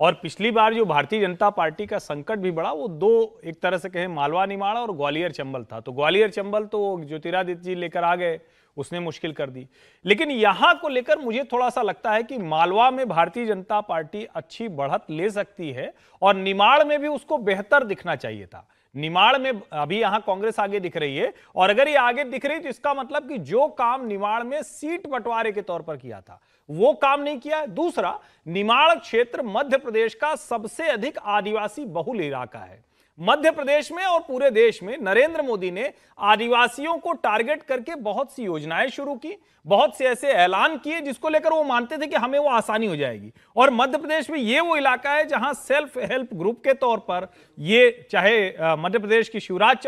और पिछली बार जो भारतीय जनता पार्टी का संकट भी बड़ा वो दो एक तरह से कहें मालवा निमाड़ा और ग्वालियर चंबल था तो ग्वालियर चंबल तो ज्योतिरादित्य जी लेकर आ गए उसने मुश्किल कर दी लेकिन यहां को लेकर मुझे थोड़ा सा लगता है कि मालवा में भारतीय जनता पार्टी अच्छी बढ़त ले सकती है और निमाड़ में भी उसको बेहतर दिखना चाहिए था निमाड़ में अभी यहां कांग्रेस आगे दिख रही है और अगर ये आगे दिख रही तो इसका मतलब कि जो काम निमाड़ में सीट बंटवारे के तौर पर किया था वो काम नहीं किया है दूसरा निमाड़ क्षेत्र मध्य प्रदेश का सबसे अधिक आदिवासी बहुल इलाका है मध्य प्रदेश में और पूरे देश में नरेंद्र मोदी ने आदिवासियों को टारगेट करके बहुत सी योजनाएं शुरू की बहुत से ऐसे ऐलान किए जिसको लेकर वो मानते थे कि हमें वो आसानी हो जाएगी और मध्य प्रदेश में ये वो इलाका है जहां सेल्फ हेल्प ग्रुप के तौर पर ये चाहे मध्य प्रदेश की शिवराज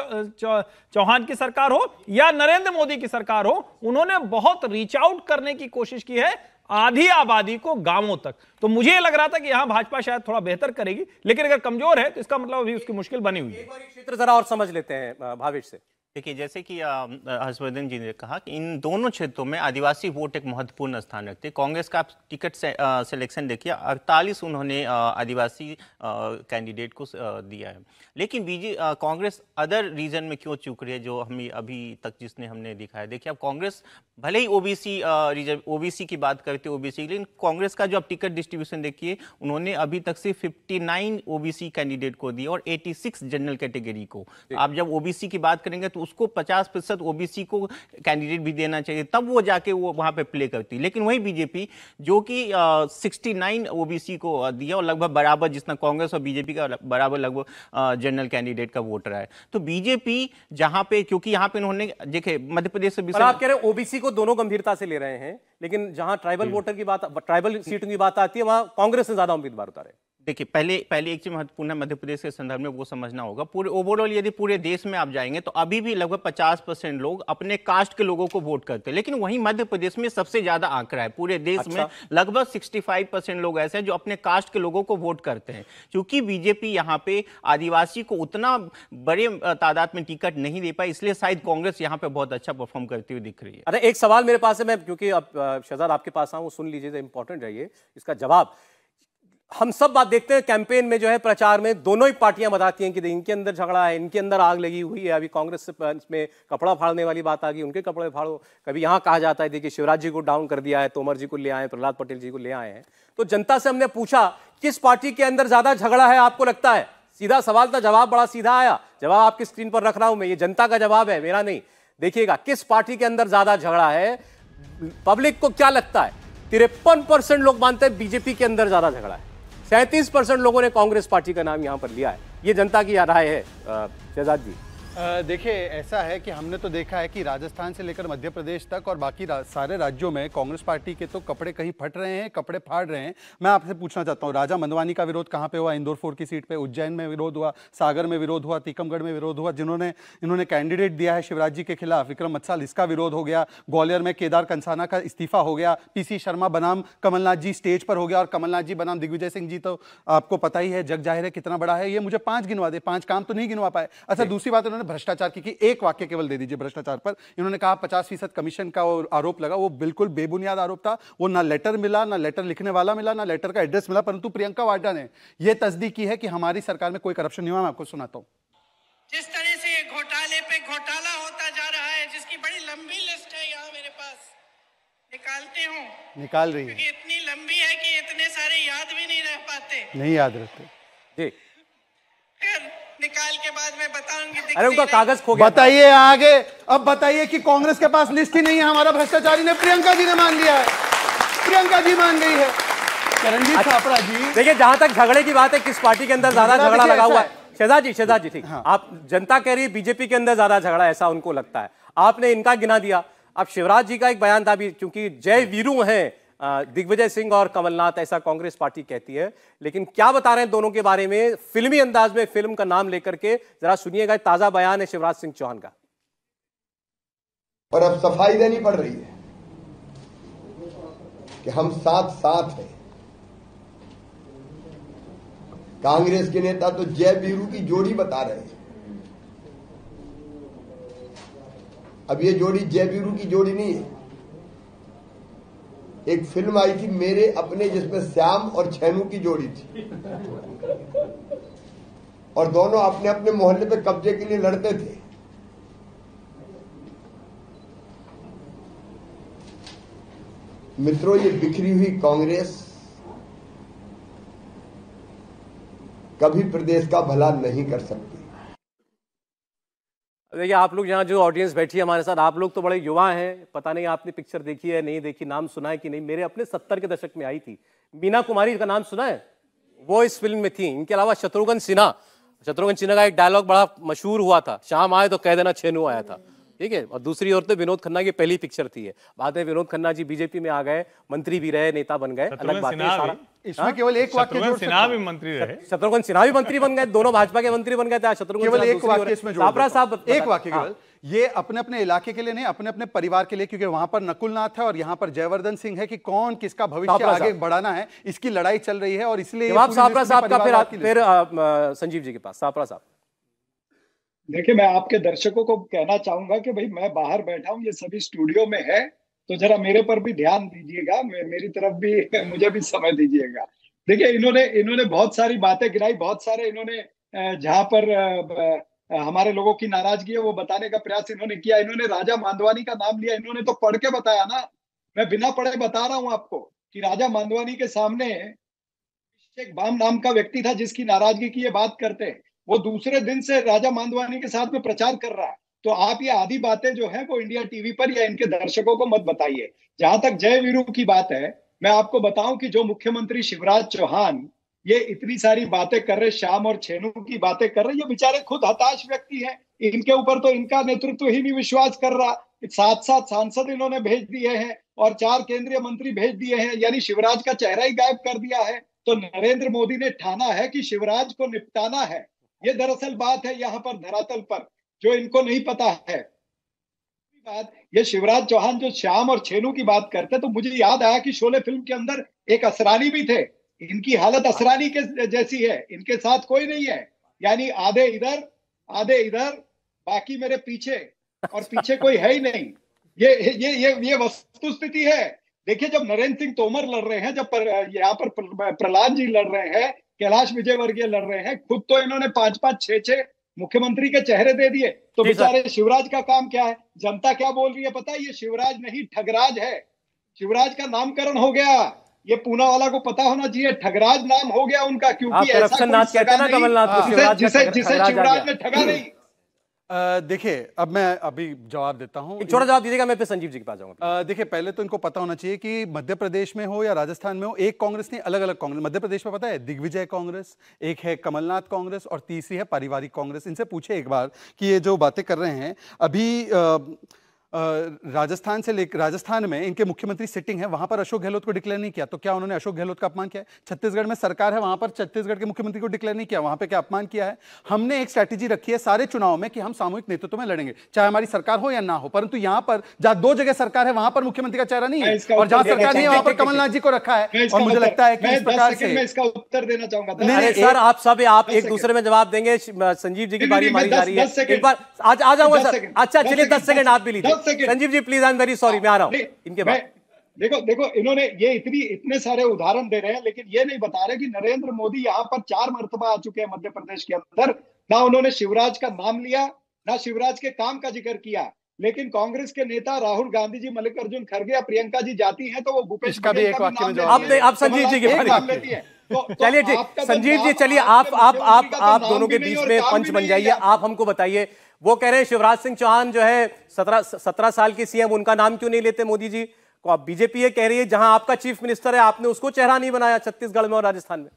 चौहान की सरकार हो या नरेंद्र मोदी की सरकार हो उन्होंने बहुत रीच आउट करने की कोशिश की है आधी आबादी को गांवों तक तो मुझे लग रहा था कि यहां भाजपा शायद थोड़ा बेहतर करेगी लेकिन अगर कमजोर है तो इसका मतलब अभी उसकी मुश्किल बनी हुई है क्षेत्र जरा और समझ लेते हैं भावेश से देखिए जैसे कि हर्षवर्धन जी ने कहा कि इन दोनों क्षेत्रों में आदिवासी वोट एक महत्वपूर्ण स्थान रखते हैं कांग्रेस का आप टिकट से, सिलेक्शन देखिए अड़तालीस उन्होंने आदिवासी कैंडिडेट को दिया है लेकिन बीजे कांग्रेस अदर रीजन में क्यों चूक रही है जो हम अभी तक जिसने हमने दिखाया देखिए अब कांग्रेस भले ही ओबीसी रीजन ओबीसी की बात करते ओबीसी सी लेकिन कांग्रेस का जो आप टिकट डिस्ट्रीब्यूशन देखिए उन्होंने अभी तक सिर्फ फिफ्टी नाइन ओबीसी कैंडिडेट को दिया और एटी सिक्स जनरल कैटेगरी को आप जब ओबीसी की बात करेंगे तो उसको पचास प्रतिशत ओबीसी को कैंडिडेट भी देना चाहिए तब वो जाके वो वहाँ पे प्ले करती लेकिन वही बीजेपी जो कि सिक्सटी नाइन ओबीसी को दिया और लगभग बराबर जितना कांग्रेस और बीजेपी का बराबर लगभग जनरल कैंडिडेट का वोट रहा है तो बीजेपी जहाँ पे क्योंकि यहाँ पे उन्होंने देखे मध्य प्रदेश से आप कह रहे ओबीसी को दोनों गंभीरता से ले रहे हैं लेकिन जहां ट्राइबल वोटर की बात ट्राइबल सीटों की बात आती है वहां कांग्रेस ने ज्यादा उम्मीदवार उतारे देखिए पहले पहले एक चीज महत्वपूर्ण है मध्य प्रदेश के संदर्भ में वो समझना होगा पूरे ओवरऑल यदि पूरे देश में आप जाएंगे तो अभी भी लगभग 50 परसेंट लोग अपने कास्ट के लोगों को वोट करते हैं लेकिन वहीं मध्य प्रदेश में सबसे ज्यादा आंकड़ा है पूरे देश अच्छा। में लगभग 65 परसेंट लोग ऐसे हैं जो अपने कास्ट के लोगों को वोट करते हैं क्योंकि बीजेपी यहाँ पे आदिवासी को उतना बड़े तादाद में टिकट नहीं दे पाई इसलिए शायद कांग्रेस यहाँ पे बहुत अच्छा परफॉर्म करती हुई दिख रही है अरे अच्छा, एक सवाल मेरे पास है मैं क्योंकि अब शहजाद आपके पास आऊँ सुन लीजिए इंपॉर्टेंट तो रहिए इसका जवाब हम सब बात देखते हैं कैंपेन में जो है प्रचार में दोनों ही पार्टियां बताती हैं कि इनके अंदर झगड़ा है इनके अंदर आग लगी हुई है अभी कांग्रेस में कपड़ा फाड़ने वाली बात आ गई उनके कपड़े फाड़ो कभी यहां कहा जाता है देखिए शिवराज जी को डाउन कर दिया है तोमर जी को ले आए हैं प्रहलाद पटेल जी को ले आए हैं तो जनता से हमने पूछा किस पार्टी के अंदर ज्यादा झगड़ा है आपको लगता है सीधा सवाल था जवाब बड़ा सीधा आया जवाब आपकी स्क्रीन पर रख रहा हूं मैं ये जनता का जवाब है मेरा नहीं देखिएगा किस पार्टी के अंदर ज्यादा झगड़ा है पब्लिक को क्या लगता है तिरपन परसेंट लोग मानते हैं बीजेपी के अंदर ज्यादा झगड़ा है सैंतीस परसेंट लोगों ने कांग्रेस पार्टी का नाम यहाँ पर लिया है ये जनता की राय है शहजाद जी देखिए ऐसा है कि हमने तो देखा है कि राजस्थान से लेकर मध्य प्रदेश तक और बाकी रा, सारे राज्यों में कांग्रेस पार्टी के तो कपड़े कहीं फट रहे हैं कपड़े फाड़ रहे हैं मैं आपसे पूछना चाहता हूँ राजा मंदवानी का विरोध कहाँ पे हुआ इंदौर फोर की सीट पे उज्जैन में विरोध हुआ सागर में विरोध हुआ टीकमगढ़ में विरोध हुआ जिन्होंने इन्होंने कैंडिडेट दिया है शिवराज जी के खिलाफ विक्रम मत्साल इसका विरोध हो गया ग्वालियर में केदार कंसाना का इस्तीफा हो गया पीसी शर्मा बनाम कमलनाथ जी स्टेज पर हो गया और कमलनाथ जी बनाम दिग्विजय सिंह जी तो आपको पता ही है जग जाहिर है कितना बड़ा है ये मुझे पाँच गिनवा दे पाँच काम तो नहीं गिनवा पाए अच्छा दूसरी बात उन्होंने भ्रष्टाचार की कि एक वाक्य केवल दे दीजिए भ्रष्टाचार पर इन्होंने कहा पचास फीसद कमीशन का आरोप लगा वो बिल्कुल बेबुनियाद आरोप था वो ना लेटर मिला ना लेटर लिखने वाला मिला ना लेटर का एड्रेस मिला परंतु प्रियंका वाड्रा ने यह तस्दीक की है कि हमारी सरकार में कोई करप्शन नहीं हुआ मैं आपको सुनाता हूँ जिस तरह से ये घोटाले पे घोटाला होता जा रहा है जिसकी बड़ी लंबी लिस्ट है यहाँ मेरे पास निकालते हूँ निकाल रही है इतनी लंबी है कि इतने सारे याद भी नहीं रह पाते नहीं याद रहते जी निकाल के बाद मैं बताऊंगी अरे उनका कागज खो गया बताइए आगे अब बताइए कि कांग्रेस के पास लिस्ट ही नहीं है हमारा भ्रष्टाचारी ने प्रियंका जी ने मान लिया है प्रियंका जी मान गई है चरणजीत छापरा अच्छा, जी देखिए जहां तक झगड़े की बात है किस पार्टी के अंदर ज्यादा झगड़ा लगा हुआ है शेजा जी शेजा जी ठीक हाँ। आप जनता कह रही है बीजेपी के अंदर ज्यादा झगड़ा ऐसा उनको लगता है आपने इनका गिना दिया अब शिवराज जी का एक बयान था भी क्योंकि जय वीरू हैं दिग्विजय सिंह और कमलनाथ ऐसा कांग्रेस पार्टी कहती है लेकिन क्या बता रहे हैं दोनों के बारे में फिल्मी अंदाज में फिल्म का नाम लेकर के जरा सुनिएगा ताजा बयान है शिवराज सिंह चौहान का और अब सफाई देनी पड़ रही है कि हम साथ साथ हैं कांग्रेस के नेता तो जय बीरू की जोड़ी बता रहे हैं अब ये जोड़ी जय बीरू की जोड़ी नहीं है एक फिल्म आई थी मेरे अपने जिसमें श्याम और छैनू की जोड़ी थी और दोनों अपने अपने मोहल्ले पे कब्जे के लिए लड़ते थे मित्रों ये बिखरी हुई कांग्रेस कभी प्रदेश का भला नहीं कर सकती देखिए आप लोग यहाँ जो ऑडियंस बैठी है हमारे साथ आप लोग तो बड़े युवा हैं पता नहीं आपने पिक्चर देखी है नहीं देखी नाम सुना है कि नहीं मेरे अपने सत्तर के दशक में आई थी मीना कुमारी का नाम सुना है वो इस फिल्म में थी इनके अलावा शत्रुघ्न सिन्हा शत्रुघ्न सिन्हा का एक डायलॉग बड़ा मशहूर हुआ था शाम आए तो कह देना छेनू आया था ठीक है और दूसरी ओर तो विनोद खन्ना की पहली पिक्चर थी बात है विनोद खन्ना जी बीजेपी में आ गए मंत्री भी रहे नेता बन गए अलग बात है हाँ? इसमें केवल एक वाक्य सिन्हा भी मंत्री रहे शत्रुघ्न सिन्हा भी मंत्री बन गए दोनों भाजपा के मंत्री बन गए थे शत्रुघ्न केवल एक वाक्य इसमें छापरा साहब एक वाक्य केवल ये अपने अपने इलाके के लिए नहीं अपने अपने परिवार के लिए क्योंकि वहां पर नकुलनाथ है और यहाँ पर जयवर्धन सिंह है कि कौन किसका भविष्य आगे बढ़ाना है इसकी लड़ाई चल रही है और इसलिए साहब का फिर संजीव जी के पास सापरा साहब देखिए मैं आपके दर्शकों को कहना चाहूंगा कि भाई मैं बाहर बैठा हूँ ये सभी स्टूडियो में है तो जरा मेरे पर भी ध्यान दीजिएगा मेरी तरफ भी मुझे भी समय दीजिएगा देखिए इन्होंने इन्होंने बहुत सारी बातें गिराई बहुत सारे इन्होंने जहां पर हमारे लोगों की नाराजगी है वो बताने का प्रयास इन्होंने किया इन्होंने राजा मांधवानी का नाम लिया इन्होंने तो पढ़ के बताया ना मैं बिना पढ़े बता रहा हूं आपको कि राजा मांधवानी के सामने एक बाम नाम का व्यक्ति था जिसकी नाराजगी की ये बात करते हैं वो दूसरे दिन से राजा मांदवानी के साथ में प्रचार कर रहा है तो आप ये आधी बातें जो है वो इंडिया टीवी पर या इनके दर्शकों को मत बताइए जहां तक जय वीरू की बात है मैं आपको बताऊं कि जो मुख्यमंत्री शिवराज चौहान ये इतनी सारी बातें कर रहे श्याम और छेनू की बातें कर रहे ये बेचारे खुद हताश व्यक्ति हैं इनके ऊपर तो इनका नेतृत्व ही नहीं विश्वास कर रहा सात सात सांसद इन्होंने भेज दिए हैं और चार केंद्रीय मंत्री भेज दिए हैं यानी शिवराज का चेहरा ही गायब कर दिया है तो नरेंद्र मोदी ने ठाना है कि शिवराज को निपटाना है ये दरअसल बात है यहाँ पर धरातल पर जो इनको नहीं पता है बात ये शिवराज चौहान जो श्याम और छेनू की बात करते तो मुझे याद आया कि शोले फिल्म के अंदर एक असरानी भी थे इनकी हालत असरानी के जैसी है इनके साथ कोई नहीं है यानी आधे इधर आधे इधर बाकी मेरे पीछे और पीछे कोई है ही नहीं ये ये ये ये वस्तु स्थिति है देखिए जब नरेंद्र सिंह तोमर लड़ रहे हैं जब पर, यहाँ पर प्रहलाद जी लड़ रहे हैं कैलाश विजयवर्गीय लड़ रहे हैं खुद तो इन्होंने पांच पांच छह छह मुख्यमंत्री के चेहरे दे दिए तो बेचारे शिवराज का काम क्या है जनता क्या बोल रही है पता है ये शिवराज नहीं ठगराज है शिवराज का नामकरण हो गया ये पूना वाला को पता होना चाहिए ठगराज नाम हो गया उनका क्योंकि ऐसा कमलनाथ जिसे जिसे शिवराज ने ठगा नहीं देखिए अब मैं अभी जवाब देता हूँ एक छोटा जवाब दीजिएगा मैं फिर संजीव जी के पास जाऊंगा देखिए पहले तो इनको पता होना चाहिए कि मध्य प्रदेश में हो या राजस्थान में हो एक कांग्रेस नहीं अलग अलग कांग्रेस मध्य प्रदेश में पता है दिग्विजय कांग्रेस एक है कमलनाथ कांग्रेस और तीसरी है पारिवारिक कांग्रेस इनसे पूछे एक बार कि ये जो बातें कर रहे हैं अभी राजस्थान से लेकर राजस्थान में इनके मुख्यमंत्री सिटिंग है वहां पर अशोक गहलोत को डिक्लेयर नहीं किया तो क्या उन्होंने अशोक गहलोत का अपमान किया छत्तीसगढ़ में सरकार है वहां पर छत्तीसगढ़ के मुख्यमंत्री को डिक्लेयर नहीं किया वहां पर क्या अपमान किया है हमने एक स्ट्रैटेजी रखी है सारे चुनाव में कि हम सामूहिक नेतृत्व में लड़ेंगे चाहे हमारी सरकार हो या ना हो परंतु यहाँ पर जहाँ दो जगह सरकार है वहां पर मुख्यमंत्री का चेहरा नहीं है और जहां सरकार नहीं है वहां पर कमलनाथ जी को रखा है और मुझे लगता है कि इस प्रकार से इसका उत्तर देना चाहूंगा सर आप सब आप एक दूसरे में जवाब देंगे संजीव जी की बारी मारी जा रही है एक बार आज आ जाऊंगा सर अच्छा चलिए दस सेकंड आप भी लीजिए Sanjeev ji please I am very sorry मैं आ रहा हूँ इनके बाद देखो देखो इन्होंने ये इतनी इतने सारे उदाहरण दे रहे हैं लेकिन ये नहीं बता रहे कि नरेंद्र मोदी यहाँ पर चार मरतबा आ चुके हैं मध्य प्रदेश के अंदर ना उन्होंने शिवराज का नाम लिया ना शिवराज के काम का जिक्र किया लेकिन कांग्रेस के नेता राहुल गांधी जी मल्लिकार्जुन खड़गे या प्रियंका जी जाती हैं तो वो भूपेश का भी एक वाक्य में आपने आप संजीव जी के बारे में तो- तो चलिए ठीक संजीव जी चलिए आप आप आप आप दोनों के बीच में पंच बन जाइए आप हमको बताइए वो कह रहे हैं शिवराज सिंह चौहान जो है सत्रह सत्रह साल के सीएम उनका नाम क्यों नहीं लेते मोदी जी को आप बीजेपी ये कह रही है जहां आपका चीफ मिनिस्टर है आपने उसको चेहरा नहीं बनाया छत्तीसगढ़ में और राजस्थान में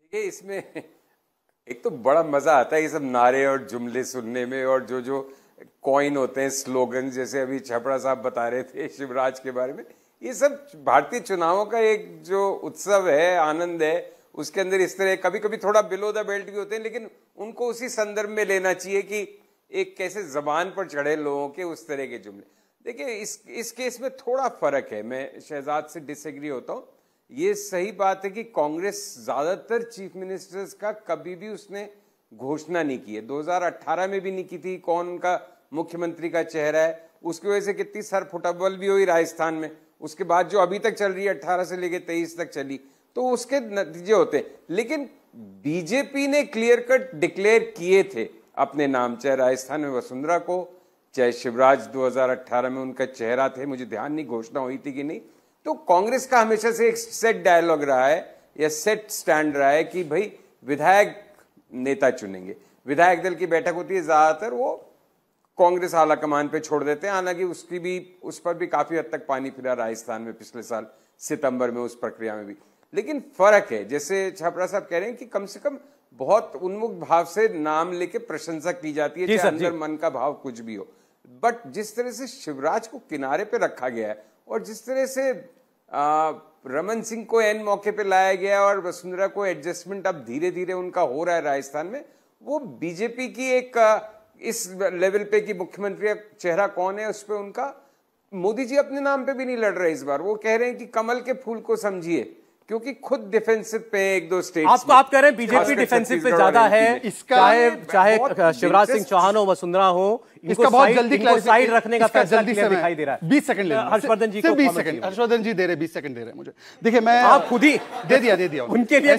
देखिए इसमें एक तो बड़ा मजा आता है ये सब नारे और जुमले सुनने में और जो जो कॉइन होते हैं स्लोगन जैसे अभी छपड़ा साहब बता रहे थे शिवराज के बारे में ये सब भारतीय चुनावों का एक जो उत्सव है आनंद है उसके अंदर इस तरह कभी कभी थोड़ा बिलो द बेल्ट भी होते हैं लेकिन उनको उसी संदर्भ में लेना चाहिए कि एक कैसे जबान पर चढ़े लोगों के उस तरह के जुमले देखिए इस इस केस में थोड़ा फर्क है मैं शहजाद से डिसएग्री होता हूँ ये सही बात है कि कांग्रेस ज़्यादातर चीफ मिनिस्टर्स का कभी भी उसने घोषणा नहीं की है 2018 में भी नहीं की थी कौन का मुख्यमंत्री का चेहरा है उसकी वजह से कितनी सर फुटबल भी हुई राजस्थान में उसके बाद जो अभी तक चल रही है अट्ठारह से लेकर तेईस तक चली तो उसके नतीजे होते हैं लेकिन बीजेपी ने क्लियर कट डिक्लेयर किए थे अपने नाम चाहे राजस्थान में वसुंधरा को चाहे शिवराज 2018 में उनका चेहरा थे मुझे ध्यान नहीं घोषणा हुई थी कि नहीं तो कांग्रेस का हमेशा से एक सेट डायलॉग रहा है या सेट स्टैंड रहा है कि भाई विधायक नेता चुनेंगे विधायक दल की बैठक होती है ज़्यादातर वो कांग्रेस आला कमान पे छोड़ देते हैं हालांकि उसकी भी उस पर भी काफ़ी हद तक पानी फिरा राजस्थान में पिछले साल सितंबर में उस प्रक्रिया में भी लेकिन फर्क है जैसे छापरा साहब कह रहे हैं कि कम से कम बहुत उन्मुख भाव से नाम लेके प्रशंसा की जाती है चाहे अंदर मन का भाव कुछ भी हो बट जिस तरह से शिवराज को किनारे पे रखा गया है और जिस तरह से रमन सिंह को एन मौके पे लाया गया और वसुंधरा को एडजस्टमेंट अब धीरे धीरे उनका हो रहा है राजस्थान में वो बीजेपी की एक इस लेवल पे की मुख्यमंत्री का चेहरा कौन है उस पर उनका मोदी जी अपने नाम पे भी नहीं लड़ रहे इस बार वो कह रहे हैं कि कमल के फूल को समझिए क्योंकि खुद डिफेंसिव पे एक दो स्टेट आप तो आप कह रहे हैं बीजेपी डिफेंसिव पे ज्यादा है चाहे चाहे शिवराज सिंह चौहान हो वसुंधरा हो इसका बहुत जल्दी साइड रखने का जल्दी से दिखाई दे रहा है बीस सेकंड हर्षवर्धन जी बीस सेकंड हर्षवर्धन जी दे रहे बीस सेकंड दे रहे मुझे देखिए मैं आप खुद ही दे दिया दे दिया उनके लिए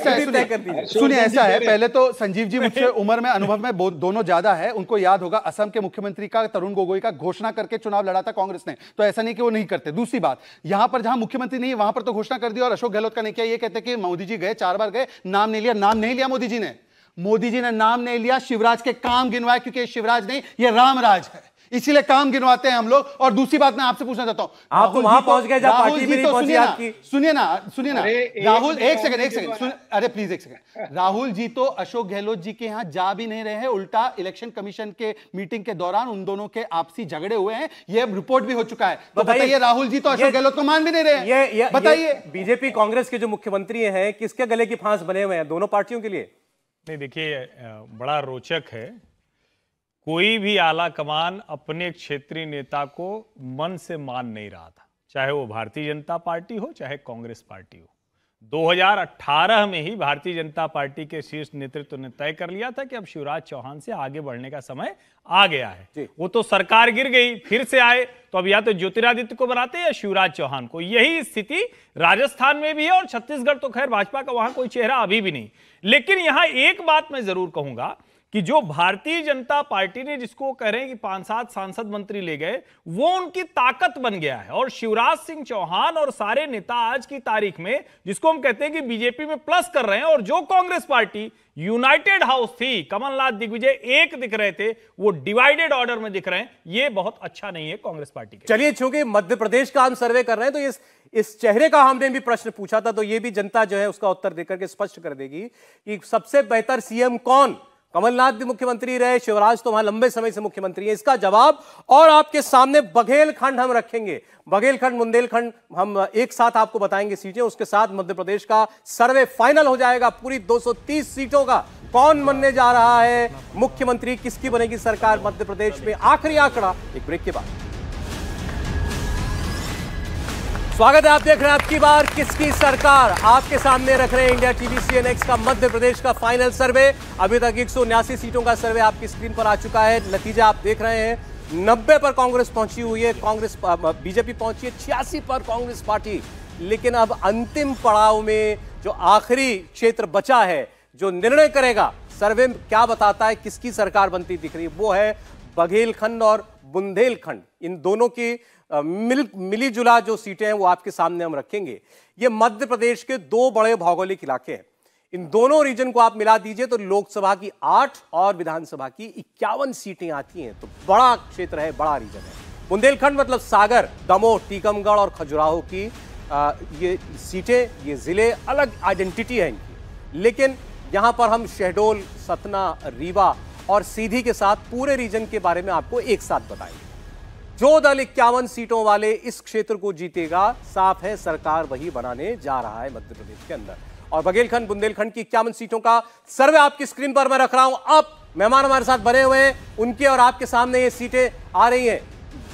सुनिए ऐसा है पहले तो संजीव जी मुझसे उम्र में अनुभव में दोनों ज्यादा है उनको याद होगा असम के मुख्यमंत्री का तरुण गोगोई का घोषणा करके चुनाव लड़ा था कांग्रेस ने तो ऐसा नहीं कि वो नहीं करते दूसरी बात यहां पर जहां मुख्यमंत्री नहीं वहां पर तो घोषणा कर दी और अशोक गहलोत का नहीं किया ये कहते कि मोदी जी गए चार बार गए नाम नहीं लिया नाम नहीं लिया मोदी जी ने मोदी जी ने नाम नहीं लिया शिवराज के काम गिनवाए क्योंकि शिवराज नहीं ये रामराज है इसीलिए काम गिनवाते हैं हम लोग और दूसरी बात मैं आपसे पूछना चाहता हूं आप तो वहां पहुंच गए राहुल जी तो सुनिए ना सुनिए ना सुनिए ना राहुल एक सेकंड एक सेकंड अरे प्लीज एक सेकंड राहुल जी तो अशोक गहलोत जी के यहाँ जा भी नहीं रहे हैं उल्टा इलेक्शन कमीशन के मीटिंग के दौरान उन दोनों के आपसी झगड़े हुए हैं ये रिपोर्ट भी हो चुका है तो बताइए राहुल जी तो अशोक गहलोत को मान भी नहीं रहे बताइए बीजेपी कांग्रेस के जो मुख्यमंत्री हैं किसके गले की फांस बने हुए हैं दोनों पार्टियों के लिए नहीं देखिए बड़ा रोचक है कोई भी आला कमान अपने क्षेत्रीय नेता को मन से मान नहीं रहा था चाहे वो भारतीय जनता पार्टी हो चाहे कांग्रेस पार्टी हो 2018 में ही भारतीय जनता पार्टी के शीर्ष नेतृत्व ने तय कर लिया था कि अब शिवराज चौहान से आगे बढ़ने का समय आ गया है वो तो सरकार गिर गई फिर से आए तो अब या तो ज्योतिरादित्य को बनाते या शिवराज चौहान को यही स्थिति राजस्थान में भी है और छत्तीसगढ़ तो खैर भाजपा का वहां कोई चेहरा अभी भी नहीं लेकिन यहां एक बात मैं जरूर कहूंगा कि जो भारतीय जनता पार्टी ने जिसको कह रहे हैं कि पांच सात सांसद मंत्री ले गए वो उनकी ताकत बन गया है और शिवराज सिंह चौहान और सारे नेता आज की तारीख में जिसको हम कहते हैं कि बीजेपी में प्लस कर रहे हैं और जो कांग्रेस पार्टी यूनाइटेड हाउस थी कमलनाथ दिग्विजय एक दिख रहे थे वो डिवाइडेड ऑर्डर में दिख रहे हैं ये बहुत अच्छा नहीं है कांग्रेस पार्टी के चलिए चूंकि मध्य प्रदेश का हम सर्वे कर रहे हैं तो इस इस चेहरे का हमने भी प्रश्न पूछा था तो ये भी जनता जो है उसका उत्तर देकर के स्पष्ट कर देगी कि सबसे बेहतर सीएम कौन कमलनाथ भी मुख्यमंत्री रहे शिवराज तो वहां लंबे समय से मुख्यमंत्री हैं इसका जवाब और आपके सामने बघेलखंड हम रखेंगे बघेलखंड बुंदेलखंड हम एक साथ आपको बताएंगे सीटें उसके साथ मध्य प्रदेश का सर्वे फाइनल हो जाएगा पूरी 230 सीटों का कौन बनने जा रहा है मुख्यमंत्री किसकी बनेगी सरकार मध्य प्रदेश में आखिरी आंकड़ा एक ब्रेक के बाद स्वागत है आप देख रहे हैं आपकी बार किसकी सरकार आपके सामने रख रहे हैं India TV C N X का मध्य प्रदेश का फाइनल सर्वे अभी तक एक सीटों का सर्वे आपकी स्क्रीन पर आ चुका है नतीजा आप देख रहे हैं नब्बे पर कांग्रेस पहुंची हुई है कांग्रेस बीजेपी पहुंची है छियासी पर कांग्रेस पार्टी लेकिन अब अंतिम पड़ाव में जो आखिरी क्षेत्र बचा है जो निर्णय करेगा सर्वे क्या बताता है किसकी सरकार बनती दिख रही है वो है बघेलखंड और बुंदेलखंड इन दोनों की मिल मिली जुला जो सीटें हैं वो आपके सामने हम रखेंगे ये मध्य प्रदेश के दो बड़े भौगोलिक इलाके हैं इन दोनों रीजन को आप मिला दीजिए तो लोकसभा की आठ और विधानसभा की इक्यावन सीटें आती हैं तो बड़ा क्षेत्र है बड़ा रीजन है बुंदेलखंड मतलब सागर दमोह टीकमगढ़ और खजुराहो की आ, ये सीटें ये ज़िले अलग आइडेंटिटी है इनकी लेकिन यहाँ पर हम शहडोल सतना रीवा और सीधी के साथ पूरे रीजन के बारे में आपको एक साथ बताएंगे जो दल इक्यावन सीटों वाले इस क्षेत्र को जीतेगा साफ है सरकार वही बनाने जा रहा है मध्य प्रदेश के अंदर और बघेलखंड बुंदेलखंड की इक्यावन सीटों का सर्वे आपकी स्क्रीन पर मैं रख रहा हूं अब मेहमान हमारे साथ बने हुए हैं उनके और आपके सामने ये सीटें आ रही हैं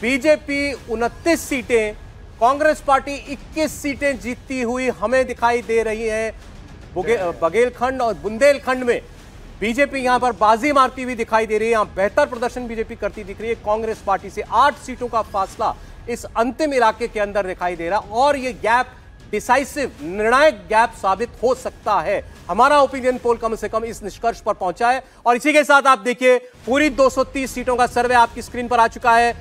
बीजेपी उनतीस सीटें कांग्रेस पार्टी 21 सीटें जीतती हुई हमें दिखाई दे रही है बघेलखंड और बुंदेलखंड में बीजेपी यहां पर बाजी मारती हुई दिखाई दे रही है यहां बेहतर प्रदर्शन बीजेपी करती दिख रही है कांग्रेस पार्टी से आठ सीटों का फासला इस अंतिम इलाके के अंदर दिखाई दे रहा और ये गैप डिसाइसिव निर्णायक गैप साबित हो सकता है हमारा ओपिनियन पोल कम से कम इस निष्कर्ष पर पहुंचा है और इसी के साथ आप देखिए पूरी 230 सीटों का सर्वे आपकी स्क्रीन पर आ चुका है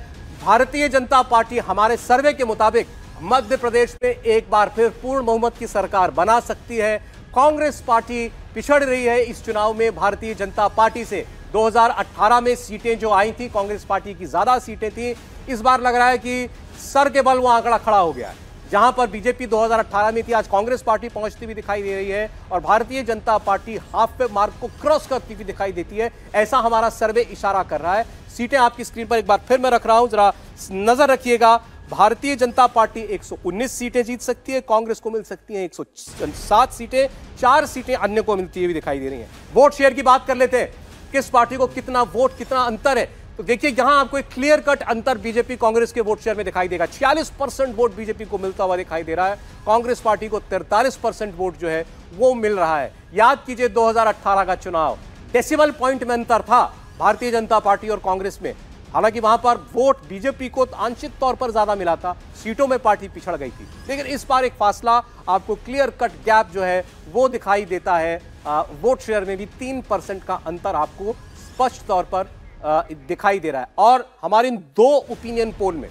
भारतीय जनता पार्टी हमारे सर्वे के मुताबिक मध्य प्रदेश में एक बार फिर पूर्ण बहुमत की सरकार बना सकती है कांग्रेस पार्टी पिछड़ रही है इस चुनाव में भारतीय जनता पार्टी से 2018 में सीटें जो आई थी कांग्रेस पार्टी की ज़्यादा सीटें थी इस बार लग रहा है कि सर के बल वो आंकड़ा खड़ा हो गया है जहां पर बीजेपी 2018 में थी आज कांग्रेस पार्टी पहुंचती हुई दिखाई दे रही है और भारतीय जनता पार्टी हाफ पे मार्क को क्रॉस करती हुई दिखाई देती है ऐसा हमारा सर्वे इशारा कर रहा है सीटें आपकी स्क्रीन पर एक बार फिर मैं रख रहा हूं जरा नजर रखिएगा भारतीय जनता पार्टी 119 सीटें जीत सकती है कांग्रेस को मिल सकती है 107 सीटें चार सीटें अन्य को मिलती हुई दिखाई दे रही हैं वोट शेयर की बात कर लेते हैं किस पार्टी को कितना वोट कितना अंतर है तो देखिए यहां आपको एक क्लियर कट अंतर बीजेपी कांग्रेस के वोट शेयर में दिखाई देगा 46 परसेंट वोट बीजेपी को मिलता हुआ दिखाई दे रहा है कांग्रेस पार्टी को 43 परसेंट वोट जो है वो मिल रहा है याद कीजिए 2018 का चुनाव डेसिमल पॉइंट में अंतर था भारतीय जनता पार्टी और कांग्रेस में हालांकि वहां पर वोट बीजेपी को तो आंशिक तौर पर ज्यादा मिला था सीटों में पार्टी पिछड़ गई थी लेकिन इस बार एक फासला आपको क्लियर कट गैप जो है वो दिखाई देता है वोट शेयर में भी तीन परसेंट का अंतर आपको स्पष्ट तौर पर दिखाई दे रहा है और हमारे इन दो ओपिनियन पोल में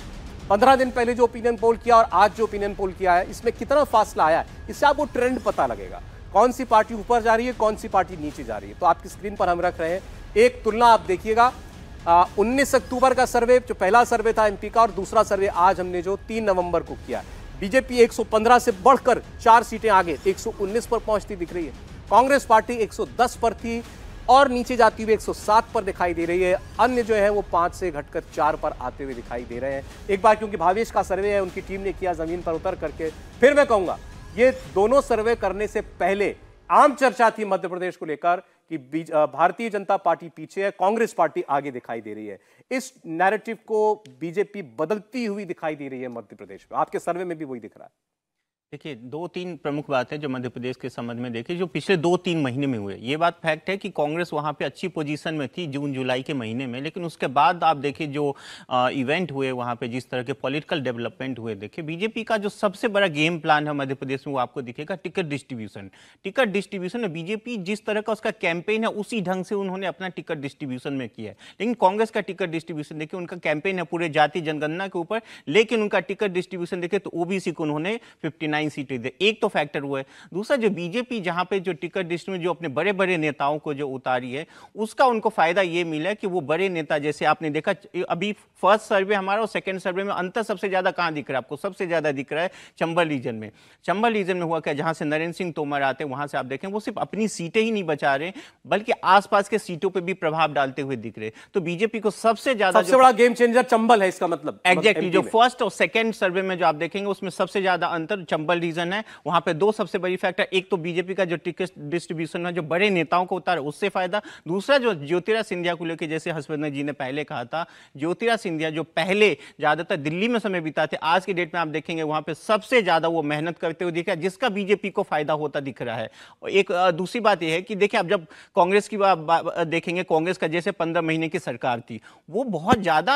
पंद्रह दिन पहले जो ओपिनियन पोल किया और आज जो ओपिनियन पोल किया है इसमें कितना फासला आया है इससे आपको ट्रेंड पता लगेगा कौन सी पार्टी ऊपर जा रही है कौन सी पार्टी नीचे जा रही है तो आपकी स्क्रीन पर हम रख रहे हैं एक तुलना आप देखिएगा उन्नीस अक्टूबर का सर्वे जो पहला सर्वे था एमपी का और दूसरा सर्वे आज हमने जो तीन नवंबर को किया बीजेपी 115 से बढ़कर चार सीटें आगे 119 पर पहुंचती दिख रही है कांग्रेस पार्टी 110 पर थी और नीचे जाती हुई 107 पर दिखाई दे रही है अन्य जो है वो पांच से घटकर चार पर आते हुए दिखाई दे रहे हैं एक बार क्योंकि भावेश का सर्वे है उनकी टीम ने किया ज़मीन पर उतर करके फिर मैं कहूंगा ये दोनों सर्वे करने से पहले आम चर्चा थी मध्य प्रदेश को लेकर कि भारतीय जनता पार्टी पीछे है कांग्रेस पार्टी आगे दिखाई दे रही है इस नैरेटिव को बीजेपी बदलती हुई दिखाई दे रही है मध्य प्रदेश में आपके सर्वे में भी वही दिख रहा है देखिए दो तीन प्रमुख बात है जो मध्य प्रदेश के संबंध में देखिए जो पिछले दो तीन महीने में हुए ये बात फैक्ट है कि कांग्रेस वहाँ पे अच्छी पोजीशन में थी जून जुलाई के महीने में लेकिन उसके बाद आप देखिए जो आ, इवेंट हुए वहाँ पे जिस तरह के पॉलिटिकल डेवलपमेंट हुए देखिए बीजेपी का जो सबसे बड़ा गेम प्लान है मध्य प्रदेश में वो आपको दिखेगा टिकट डिस्ट्रीब्यूशन टिकट डिस्ट्रीब्यूशन में बीजेपी जिस तरह का उसका कैंपेन है उसी ढंग से उन्होंने अपना टिकट डिस्ट्रीब्यूशन में किया है लेकिन कांग्रेस का टिकट डिस्ट्रीब्यूशन देखिए उनका कैंपेन है पूरे जाति जनगणना के ऊपर लेकिन उनका टिकट डिस्ट्रीब्यूशन देखिए तो ओबीसी को उन्होंने फिफ्टी नाइन सीटें दे एक तो फैक्टर हुआ है दूसरा जो बीजेपी जहां पे जो टिकट लिस्ट में जो अपने बड़े बड़े नेताओं को जो उतारी है उसका उनको फायदा ये मिला कि वो बड़े नेता जैसे आपने देखा अभी फर्स्ट सर्वे हमारा और सेकेंड सर्वे में अंतर सबसे ज्यादा कहाँ दिख रहा है आपको सबसे ज्यादा दिख रहा है चंबल रीजन में चंबल रीजन में हुआ क्या जहाँ से नरेंद्र सिंह तोमर आते हैं वहां से आप देखें वो सिर्फ अपनी सीटें ही नहीं बचा रहे बल्कि आसपास के सीटों पर भी प्रभाव डालते हुए दिख रहे तो बीजेपी को सबसे ज्यादा सबसे बड़ा गेम चेंजर चंबल है इसका मतलब एग्जैक्टली मतलब जो फर्स्ट और सेकेंड सर्वे में जो आप देखेंगे उसमें सबसे ज्यादा अंतर चंबल डबल रीजन है वहां पे दो सबसे बड़ी फैक्ट है एक तो बीजेपी का जो टिकट डिस्ट्रीब्यूशन है जो बड़े नेताओं को उतार उससे फायदा दूसरा जो ज्योतिरा सिंधिया को लेकर जैसे हर्षवर्धन जी ने पहले कहा था ज्योतिरा सिंधिया जो पहले ज्यादातर दिल्ली में समय बिताते आज की डेट में आप देखेंगे वहां पर सबसे ज्यादा वो मेहनत करते हुए दिख रहा जिसका बीजेपी को फायदा होता दिख रहा है एक दूसरी बात यह है कि देखिए आप जब कांग्रेस की बात देखेंगे कांग्रेस का जैसे पंद्रह महीने की सरकार थी वो बहुत ज्यादा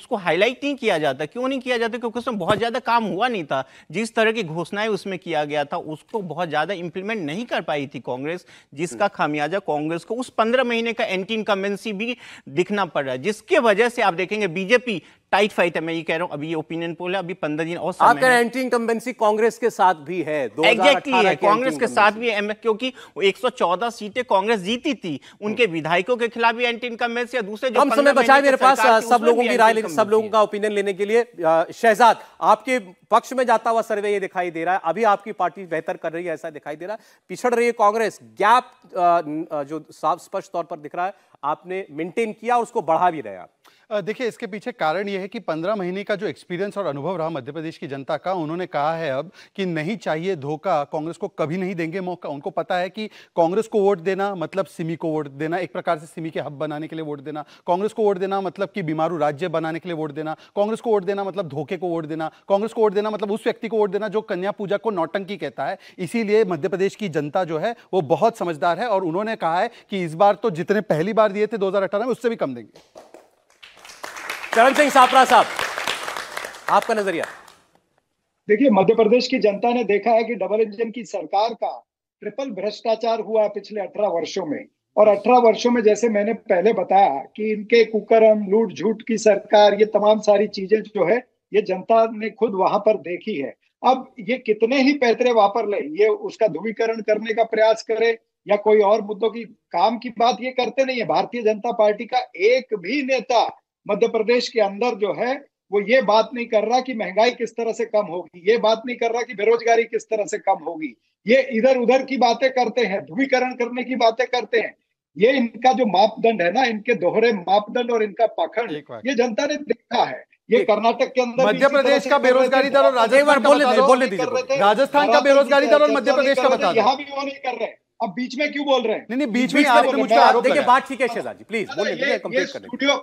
उसको हाईलाइट नहीं किया जाता क्यों नहीं किया जाता क्योंकि उसमें बहुत ज्यादा काम हुआ नहीं था जिस तरह की घोषणाएं उसमें किया गया था उसको बहुत ज्यादा इंप्लीमेंट नहीं कर पाई थी कांग्रेस जिसका हम्म। खामियाजा कांग्रेस को उस पंद्रह महीने का एंटी इनकमेंसी भी दिखना पड़ रहा है जिसके वजह से आप देखेंगे बीजेपी टाइट फाइट है मैं ये कह रहा हूँ अभी ओपिनियन पोल है अभी पंद्रह दिन और आपका एंटी इनकम्बेंसी कांग्रेस के साथ भी है एग्जैक्टली exactly कांग्रेस के साथ भी है क्योंकि 114 सीटें कांग्रेस जीती थी उनके विधायकों के खिलाफ भी एंटी इनकम्बेंसी या दूसरे जो हम समय बचाए मेरे पास सब लोगों की राय सब लोगों का ओपिनियन लेने के लिए शहजाद आपके पक्ष में जाता हुआ सर्वे ये दिखाई दे रहा है अभी आपकी पार्टी बेहतर कर रही है ऐसा दिखाई दे रहा है पिछड़ रही है कांग्रेस गैप जो साफ स्पष्ट तौर पर दिख रहा है आपने मेंटेन किया और उसको बढ़ा भी रहे आप देखिए इसके पीछे कारण यह है कि पंद्रह महीने का जो एक्सपीरियंस और अनुभव रहा मध्य प्रदेश की जनता का उन्होंने कहा है अब कि नहीं चाहिए धोखा कांग्रेस को कभी नहीं देंगे मौका उनको पता है कि कांग्रेस को वोट देना मतलब सिमी को वोट देना एक प्रकार से सिमी के हब बनाने के लिए वोट देना कांग्रेस को वोट देना मतलब कि बीमारू राज्य बनाने के लिए वोट देना कांग्रेस को वोट देना मतलब धोखे को वोट देना कांग्रेस को वोट देना मतलब उस व्यक्ति को वोट देना जो कन्या पूजा को नौटंकी कहता है इसीलिए मध्य प्रदेश की जनता जो है वो बहुत समझदार है और उन्होंने कहा है कि इस बार तो जितने पहली बार दिए थे दो में उससे भी कम देंगे चरण सिंह सापरा साहब आपका नजरिया देखिए मध्य प्रदेश की जनता ने देखा है कि डबल इंजन की सरकार का ट्रिपल भ्रष्टाचार हुआ पिछले अठारह वर्षों में और अठारह वर्षों में जैसे मैंने पहले बताया कि इनके कुकरम लूट झूठ की सरकार ये तमाम सारी चीजें जो है ये जनता ने खुद वहां पर देखी है अब ये कितने ही पैतरे वहां पर ले ये उसका ध्रुवीकरण करने का प्रयास करे या कोई और मुद्दों की काम की बात ये करते नहीं है भारतीय जनता पार्टी का एक भी नेता मध्य प्रदेश के अंदर जो है वो ये बात नहीं कर रहा कि महंगाई किस तरह से कम होगी ये बात नहीं कर रहा कि बेरोजगारी किस तरह से कम होगी ये इधर उधर की बातें करते हैं ध्रुवीकरण करने की बातें करते हैं ये इनका जो मापदंड है ना इनके दोहरे मापदंड और इनका पाखंड ये जनता ने देखा है ये कर्नाटक के अंदर मध्य प्रदेश का बेरोजगारी दर और राजस्थान राजस्थान का बेरोजगारी दर और मध्य प्रदेश का बता यहाँ भी वो नहीं कर रहे अब बीच में क्यों बोल रहे हैं नहीं नहीं बीच में देखिए बात ठीक है शहजाद जी प्लीज बोलिए कर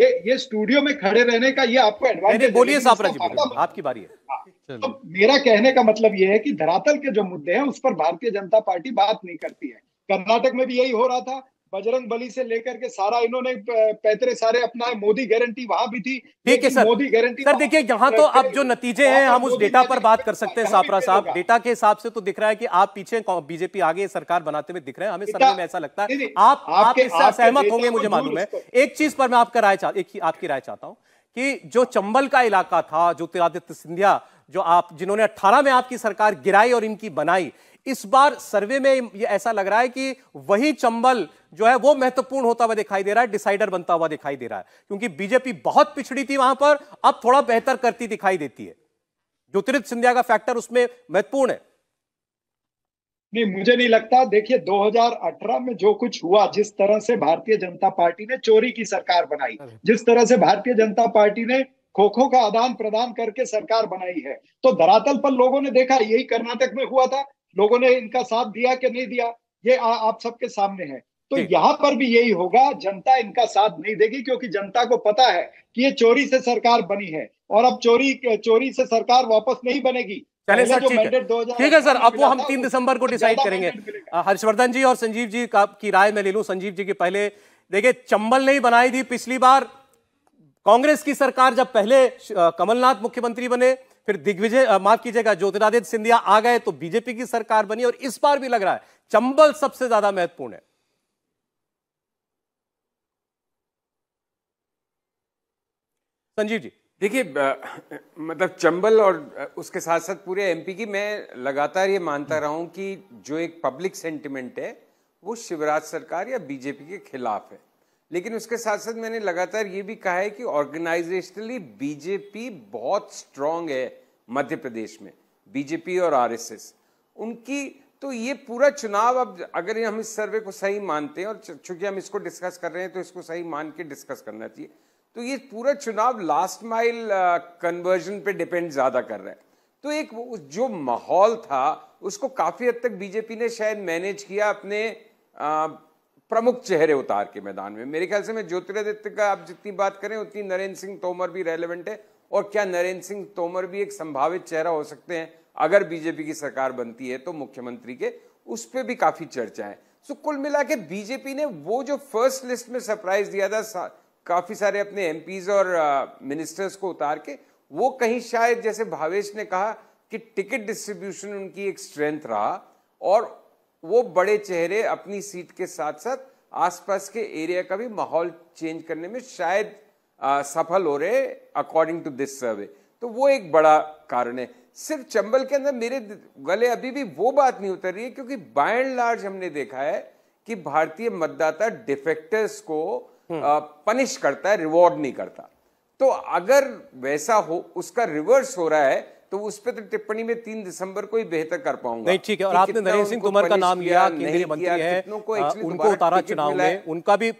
ये ये स्टूडियो में खड़े रहने का ये आपको एडवांटेज बोलिए आपकी बारी है हाँ, तो मेरा कहने का मतलब ये है कि धरातल के जो मुद्दे हैं उस पर भारतीय जनता पार्टी बात नहीं करती है कर्नाटक में भी यही हो रहा था बजरंग बली से लेकर के सारा इन्होंने पैतरे सारे अपना मोदी गारंटी वहां भी थी ठीक है सर मोदी गारंटी सर देखिए यहाँ तो अब जो नतीजे हैं हम उस डेटा पर बात कर सकते हैं सापरा साहब डेटा के हिसाब से तो दिख रहा है कि आप पीछे बीजेपी आगे सरकार बनाते हुए दिख रहे हैं हमें सर में ऐसा लगता है आप आप इससे सहमत होंगे मुझे मालूम है एक चीज पर मैं आपका राय एक आपकी राय चाहता हूँ कि जो चंबल का इलाका था ज्योतिरादित्य सिंधिया जो आप जिन्होंने 18 में आपकी सरकार गिराई और इनकी बनाई इस बार सर्वे में ये ऐसा लग रहा है कि वही चंबल जो है वो महत्वपूर्ण होता हुआ दिखाई दे रहा है डिसाइडर बनता हुआ दिखाई दे रहा है क्योंकि बीजेपी बहुत पिछड़ी थी वहां पर अब थोड़ा बेहतर करती दिखाई देती है ज्योतिरित सिंधिया का फैक्टर उसमें महत्वपूर्ण है नहीं मुझे नहीं लगता देखिए 2018 में जो कुछ हुआ जिस तरह से भारतीय जनता पार्टी ने चोरी की सरकार बनाई जिस तरह से भारतीय जनता पार्टी ने खोखो का आदान प्रदान करके सरकार बनाई है तो धरातल पर लोगों ने देखा यही कर्नाटक में हुआ था लोगों ने इनका साथ दिया कि नहीं दिया ये आ, आप सबके सामने है तो यहाँ पर भी यही होगा जनता इनका साथ नहीं देगी क्योंकि जनता को पता है कि ये चोरी से सरकार बनी है और अब चोरी चोरी से सरकार वापस नहीं बनेगी चले सर ठीक है ठीक है सर अब वो हम तीन दिसंबर को डिसाइड करेंगे हाँ, हर्षवर्धन जी और संजीव जी का की राय मैं ले लू संजीव जी की पहले देखिए चंबल नहीं बनाई थी पिछली बार कांग्रेस की सरकार जब पहले कमलनाथ मुख्यमंत्री बने फिर दिग्विजय माफ कीजिएगा ज्योतिरादित्य सिंधिया आ गए तो बीजेपी की सरकार बनी और इस बार भी लग रहा है चंबल सबसे ज्यादा महत्वपूर्ण है संजीव जी देखिए मतलब चंबल और उसके साथ साथ पूरे एमपी की मैं लगातार ये मानता हम्म। रहा हूं कि जो एक पब्लिक सेंटिमेंट है वो शिवराज सरकार या बीजेपी के खिलाफ है लेकिन उसके साथ साथ मैंने लगातार ये भी कहा है कि ऑर्गेनाइजेशनली बीजेपी बहुत स्ट्रांग है मध्य प्रदेश में बीजेपी और आरएसएस उनकी तो ये पूरा चुनाव अब अगर हम इस सर्वे को सही मानते हैं और चूंकि हम इसको डिस्कस कर रहे हैं तो इसको सही मान के डिस्कस करना चाहिए तो ये पूरा चुनाव लास्ट माइल कन्वर्जन पे डिपेंड ज़्यादा कर रहा है तो एक जो माहौल था उसको काफ़ी हद तक बीजेपी ने शायद मैनेज किया अपने प्रमुख चेहरे उतार के मैदान में मेरे ख्याल से मैं ज्योतिरादित्य का आप जितनी बात करें उतनी नरेंद्र सिंह तोमर भी रेलिवेंट है और क्या नरेंद्र सिंह तोमर भी एक संभावित चेहरा हो सकते हैं अगर बीजेपी की सरकार बनती है तो मुख्यमंत्री के उस पर भी काफी चर्चा है सो कुल मिला के बीजेपी ने वो जो फर्स्ट लिस्ट में सरप्राइज दिया था काफी सारे अपने एम और मिनिस्टर्स को उतार के वो कहीं शायद जैसे भावेश ने कहा कि टिकट डिस्ट्रीब्यूशन उनकी एक स्ट्रेंथ रहा और वो बड़े चेहरे अपनी सीट के साथ साथ आसपास के एरिया का भी माहौल चेंज करने में शायद आ, सफल हो रहे अकॉर्डिंग टू दिस सर्वे तो वो एक बड़ा कारण है सिर्फ चंबल के अंदर मेरे गले अभी भी वो बात नहीं उतर रही है क्योंकि बाय एंड लार्ज हमने देखा है कि भारतीय मतदाता डिफेक्टर्स को पनिश हम्म। करता है रिवॉर्ड नहीं करता तो अगर वैसा हो उसका रिवर्स हो रहा है तो उस पर तो टिप्पणी में तीन दिसंबर को ही बेहतर कर पाऊंगा नहीं ठीक है और आपने नरेंद्र सिंह तोमर का नाम लिया केंद्रीय मंत्री है उनको उतारा चुनाव में उनका भी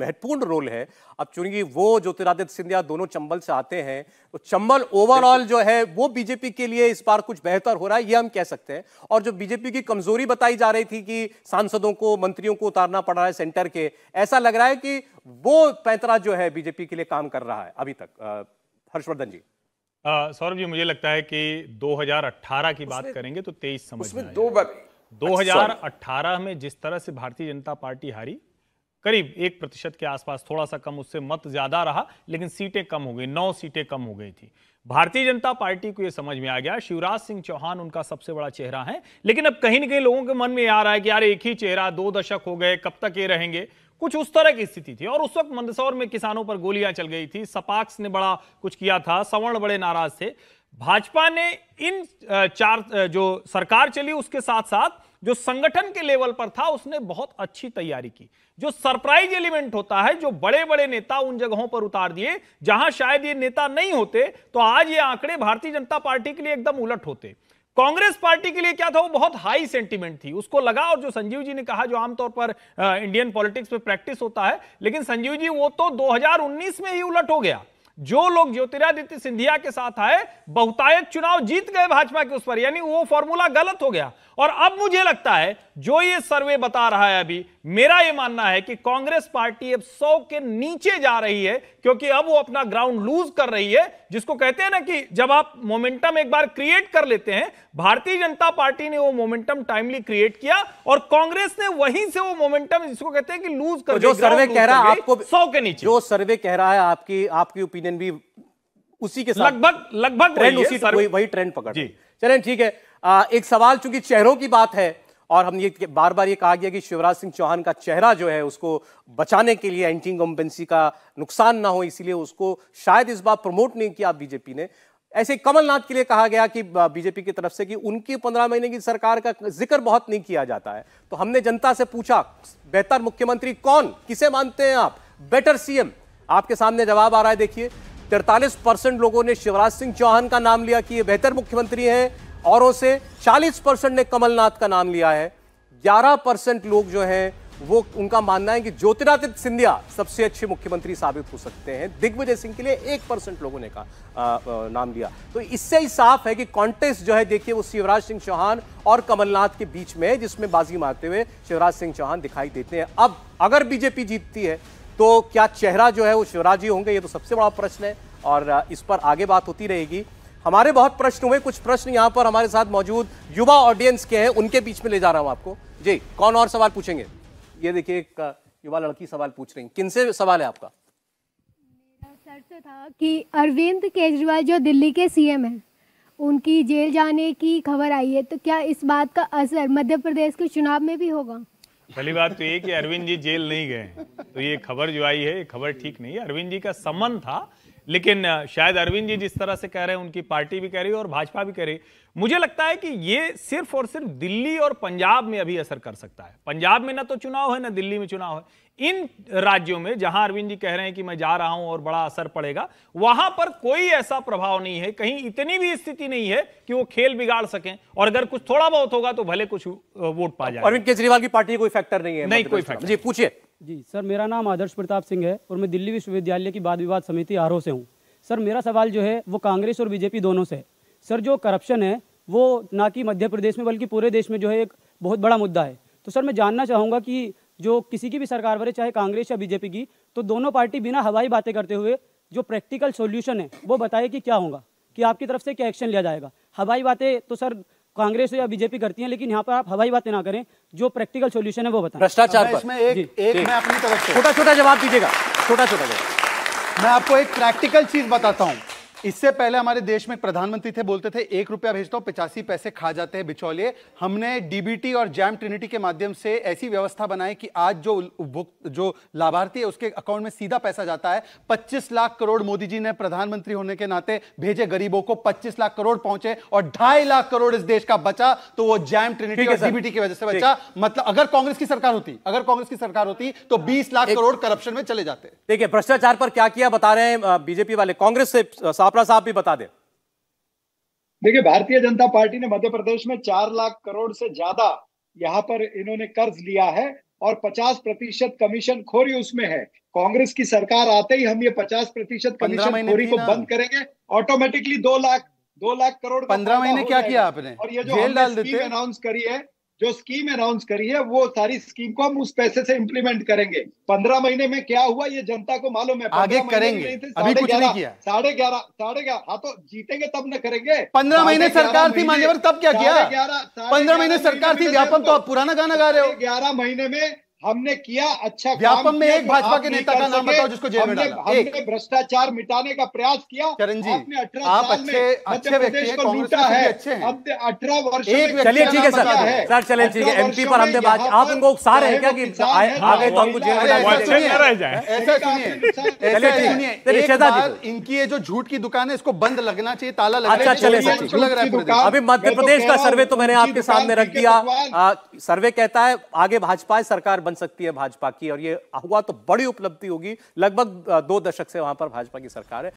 महत्वपूर्ण रोल है अब चूंकि वो ज्योतिरादित्य सिंधिया दोनों चंबल से आते हैं तो चंबल ओवरऑल जो है वो बीजेपी के लिए इस बार कुछ बेहतर हो रहा है ये हम कह सकते हैं और जो बीजेपी की कमजोरी बताई जा रही थी कि सांसदों को मंत्रियों को उतारना पड़ रहा है सेंटर के ऐसा लग रहा है कि वो पैंतरा जो है बीजेपी के लिए काम कर रहा है अभी तक हर्षवर्धन जी सौरभ जी मुझे लगता है कि 2018 की बात करेंगे तो 23 समझ में दो बार 2018 अच्छा। में जिस तरह से भारतीय जनता पार्टी हारी करीब एक प्रतिशत के आसपास थोड़ा सा कम उससे मत ज्यादा रहा लेकिन सीटें कम हो गई नौ सीटें कम हो गई थी भारतीय जनता पार्टी को यह समझ में आ गया शिवराज सिंह चौहान उनका सबसे बड़ा चेहरा है लेकिन अब कहीं ना कहीं लोगों के मन में आ रहा है कि यार एक ही चेहरा दो दशक हो गए कब तक ये रहेंगे कुछ उस तरह की स्थिति थी और उस वक्त मंदसौर में किसानों पर गोलियां चल गई थी सपाक्स ने बड़ा कुछ किया था सवर्ण बड़े नाराज थे भाजपा ने इन चार जो सरकार चली उसके साथ साथ जो संगठन के लेवल पर था उसने बहुत अच्छी तैयारी की जो सरप्राइज एलिमेंट होता है जो बड़े बड़े नेता उन जगहों पर उतार दिए जहां शायद ये नेता नहीं होते तो आज ये आंकड़े भारतीय जनता पार्टी के लिए एकदम उलट होते कांग्रेस पार्टी के लिए क्या था वो बहुत हाई सेंटीमेंट थी उसको लगा और जो संजीव जी ने कहा जो आमतौर पर इंडियन पॉलिटिक्स में प्रैक्टिस होता है लेकिन संजीव जी वो तो 2019 में ही उलट हो गया जो लोग ज्योतिरादित्य सिंधिया के साथ आए बहुतायत चुनाव जीत गए भाजपा के उस पर यानी वो फॉर्मूला गलत हो गया और अब मुझे लगता है जो ये सर्वे बता रहा है अभी मेरा यह मानना है कि कांग्रेस पार्टी अब सौ के नीचे जा रही है क्योंकि अब वो अपना ग्राउंड लूज कर रही है जिसको कहते हैं ना कि जब आप मोमेंटम एक बार क्रिएट कर लेते हैं भारतीय जनता पार्टी ने वो मोमेंटम टाइमली क्रिएट किया और कांग्रेस ने वहीं से वो मोमेंटम जिसको कहते हैं कि लूज तो कर तो जो सर्वे कह रहा है आपको सौ के नीचे जो सर्वे कह रहा है आपकी आपकी ओपिनियन भी उसी के साथ लगभग लगभग ट्रेंड उसी वही ट्रेंड पकड़ चले ठीक है एक सवाल चूंकि चेहरों की बात है और हमने ये बार बार ये कहा गया कि शिवराज सिंह चौहान का चेहरा जो है उसको बचाने के लिए एंटी कम्पेंसी का नुकसान ना हो इसीलिए उसको शायद इस बार प्रमोट नहीं किया बीजेपी ने ऐसे कमलनाथ के लिए कहा गया कि बीजेपी की तरफ से कि उनकी पंद्रह महीने की सरकार का जिक्र बहुत नहीं किया जाता है तो हमने जनता से पूछा बेहतर मुख्यमंत्री कौन किसे मानते हैं आप बेटर सीएम आपके सामने जवाब आ रहा है देखिए तिरतालीस परसेंट लोगों ने शिवराज सिंह चौहान का नाम लिया कि ये बेहतर मुख्यमंत्री हैं औरों से 40 परसेंट ने कमलनाथ का नाम लिया है 11 परसेंट लोग जो हैं वो उनका मानना है कि ज्योतिरादित्य सिंधिया सबसे अच्छे मुख्यमंत्री साबित हो सकते हैं दिग्विजय सिंह के लिए एक परसेंट लोगों ने का आ, आ, नाम लिया तो इससे ही साफ है कि कॉन्टेस्ट जो है देखिए वो शिवराज सिंह चौहान और कमलनाथ के बीच में जिसमें बाजी मारते हुए शिवराज सिंह चौहान दिखाई देते हैं अब अगर बीजेपी जीतती है तो क्या चेहरा जो है वो शिवराज जी होंगे ये तो सबसे बड़ा प्रश्न है और इस पर आगे बात होती रहेगी हमारे बहुत प्रश्न हुए कुछ प्रश्न यहाँ पर हमारे साथ मौजूद युवा ऑडियंस के हैं उनके बीच में ले जा रहा हूँ आपको जी कौन और सवाल पूछेंगे ये देखिए एक युवा लड़की सवाल पूछ रही किनसे सवाल है आपका सर से था कि अरविंद केजरीवाल जो दिल्ली के सीएम हैं उनकी जेल जाने की खबर आई है तो क्या इस बात का असर मध्य प्रदेश के चुनाव में भी होगा पहली बात तो ये कि अरविंद जी जेल नहीं गए तो ये खबर जो आई है ये खबर ठीक नहीं है अरविंद जी का समन था लेकिन शायद अरविंद जी जिस तरह से कह रहे हैं उनकी पार्टी भी कह रही है और भाजपा भी कह रही है मुझे लगता है कि ये सिर्फ और सिर्फ दिल्ली और पंजाब में अभी असर कर सकता है पंजाब में ना तो चुनाव है ना दिल्ली में चुनाव है इन राज्यों में जहां अरविंद जी कह रहे हैं कि मैं जा रहा हूं और बड़ा असर पड़ेगा वहां पर कोई ऐसा प्रभाव नहीं है कहीं इतनी भी स्थिति नहीं है कि वो खेल बिगाड़ सकें और अगर कुछ थोड़ा बहुत होगा तो भले कुछ वोट पा जाए अरविंद केजरीवाल की पार्टी कोई फैक्टर नहीं है नहीं कोई फैक्टर जी पूछिए जी सर मेरा नाम आदर्श प्रताप सिंह है और मैं दिल्ली विश्वविद्यालय की वाद विवाद समिति आर से हूँ सर मेरा सवाल जो है वो कांग्रेस और बीजेपी दोनों से है सर जो करप्शन है वो ना कि मध्य प्रदेश में बल्कि पूरे देश में जो है एक बहुत बड़ा मुद्दा है तो सर मैं जानना चाहूँगा कि जो किसी की भी सरकार बने चाहे कांग्रेस या बीजेपी की तो दोनों पार्टी बिना हवाई बातें करते हुए जो प्रैक्टिकल सॉल्यूशन है वो बताए कि क्या होगा कि आपकी तरफ से क्या एक्शन लिया जाएगा हवाई बातें तो सर कांग्रेस या बीजेपी करती है लेकिन यहाँ पर आप हवाई बातें ना करें जो प्रैक्टिकल सोल्यूशन है वो बताएं भ्रष्टाचार छोटा छोटा जवाब दीजिएगा छोटा छोटा जवाब मैं आपको एक प्रैक्टिकल चीज बताता हूँ इससे पहले हमारे देश में प्रधानमंत्री थे बोलते थे एक रुपया भेजता हूँ पिचासी पैसे खा जाते हैं बिचौलिए हमने डीबीटी और जैम ट्रिनिटी के माध्यम से ऐसी व्यवस्था बनाई कि आज जो जो लाभार्थी है उसके अकाउंट में सीधा पैसा जाता है 25 लाख करोड़ मोदी जी ने प्रधानमंत्री होने के नाते भेजे गरीबों को पच्चीस लाख करोड़ पहुंचे और ढाई लाख करोड़ इस देश का बचा तो वो जैम ट्रिनिटी और डीबीटी की वजह से बचा मतलब अगर कांग्रेस की सरकार होती अगर कांग्रेस की सरकार होती तो हाँ। बीस लाख करोड़ करप्शन में चले जाते देखिए भ्रष्टाचार पर क्या किया बता रहे हैं बीजेपी वाले कांग्रेस से साफ चोपड़ा साहब भी बता दे देखिए भारतीय जनता पार्टी ने मध्य प्रदेश में चार लाख करोड़ से ज्यादा यहाँ पर इन्होंने कर्ज लिया है और 50 प्रतिशत कमीशन खोरी उसमें है कांग्रेस की सरकार आते ही हम ये 50 प्रतिशत कमीशन खोरी को बंद करेंगे ऑटोमेटिकली दो लाख दो लाख करोड़ पंद्रह महीने क्या किया आपने और ये जो जेल डाल देते अनाउंस करी है जो स्कीम अनाउंस करी है वो सारी स्कीम को हम उस पैसे से इम्प्लीमेंट करेंगे पंद्रह महीने में क्या हुआ ये जनता को मालूम है आगे करेंगे अभी कुछ नहीं किया साढ़े ग्यारह साढ़े ग्यारह हाँ तो जीतेंगे तब न करेंगे पंद्रह महीने सरकार थी मान्यवर तब क्या किया पंद्रह महीने सरकार थी तो व्यापक तो आप पुराना गाना गा रहे हो ग्यारह महीने में हमने किया अच्छा व्यापम काम में एक तो भाजपा के नेता का नाम बताओ जिसको जेल में डाला हमने भ्रष्टाचार मिटाने का प्रयास किया चरण जी आप अच्छे अच्छे व्यक्ति हैं कांग्रेस है अच्छे हैं अठारह वर्ष एक चलिए ठीक है सर सर चलिए ठीक है एमपी पर हमने बात आप उनको उकसा रहे हैं क्या कि आ गए तो हमको जेल में ऐसा सुनिए चलिए सुनिए इनकी ये जो झूठ की दुकान है इसको बंद लगना चाहिए ताला लगना अच्छा, चाहिए अभी मध्य तो प्रदेश का सर्वे तो मैंने आपके सामने रख दिया सर्वे कहता है आगे भाजपा सरकार बन सकती है भाजपा की और ये हुआ तो बड़ी उपलब्धि होगी लगभग दो दशक से वहां पर भाजपा की सरकार है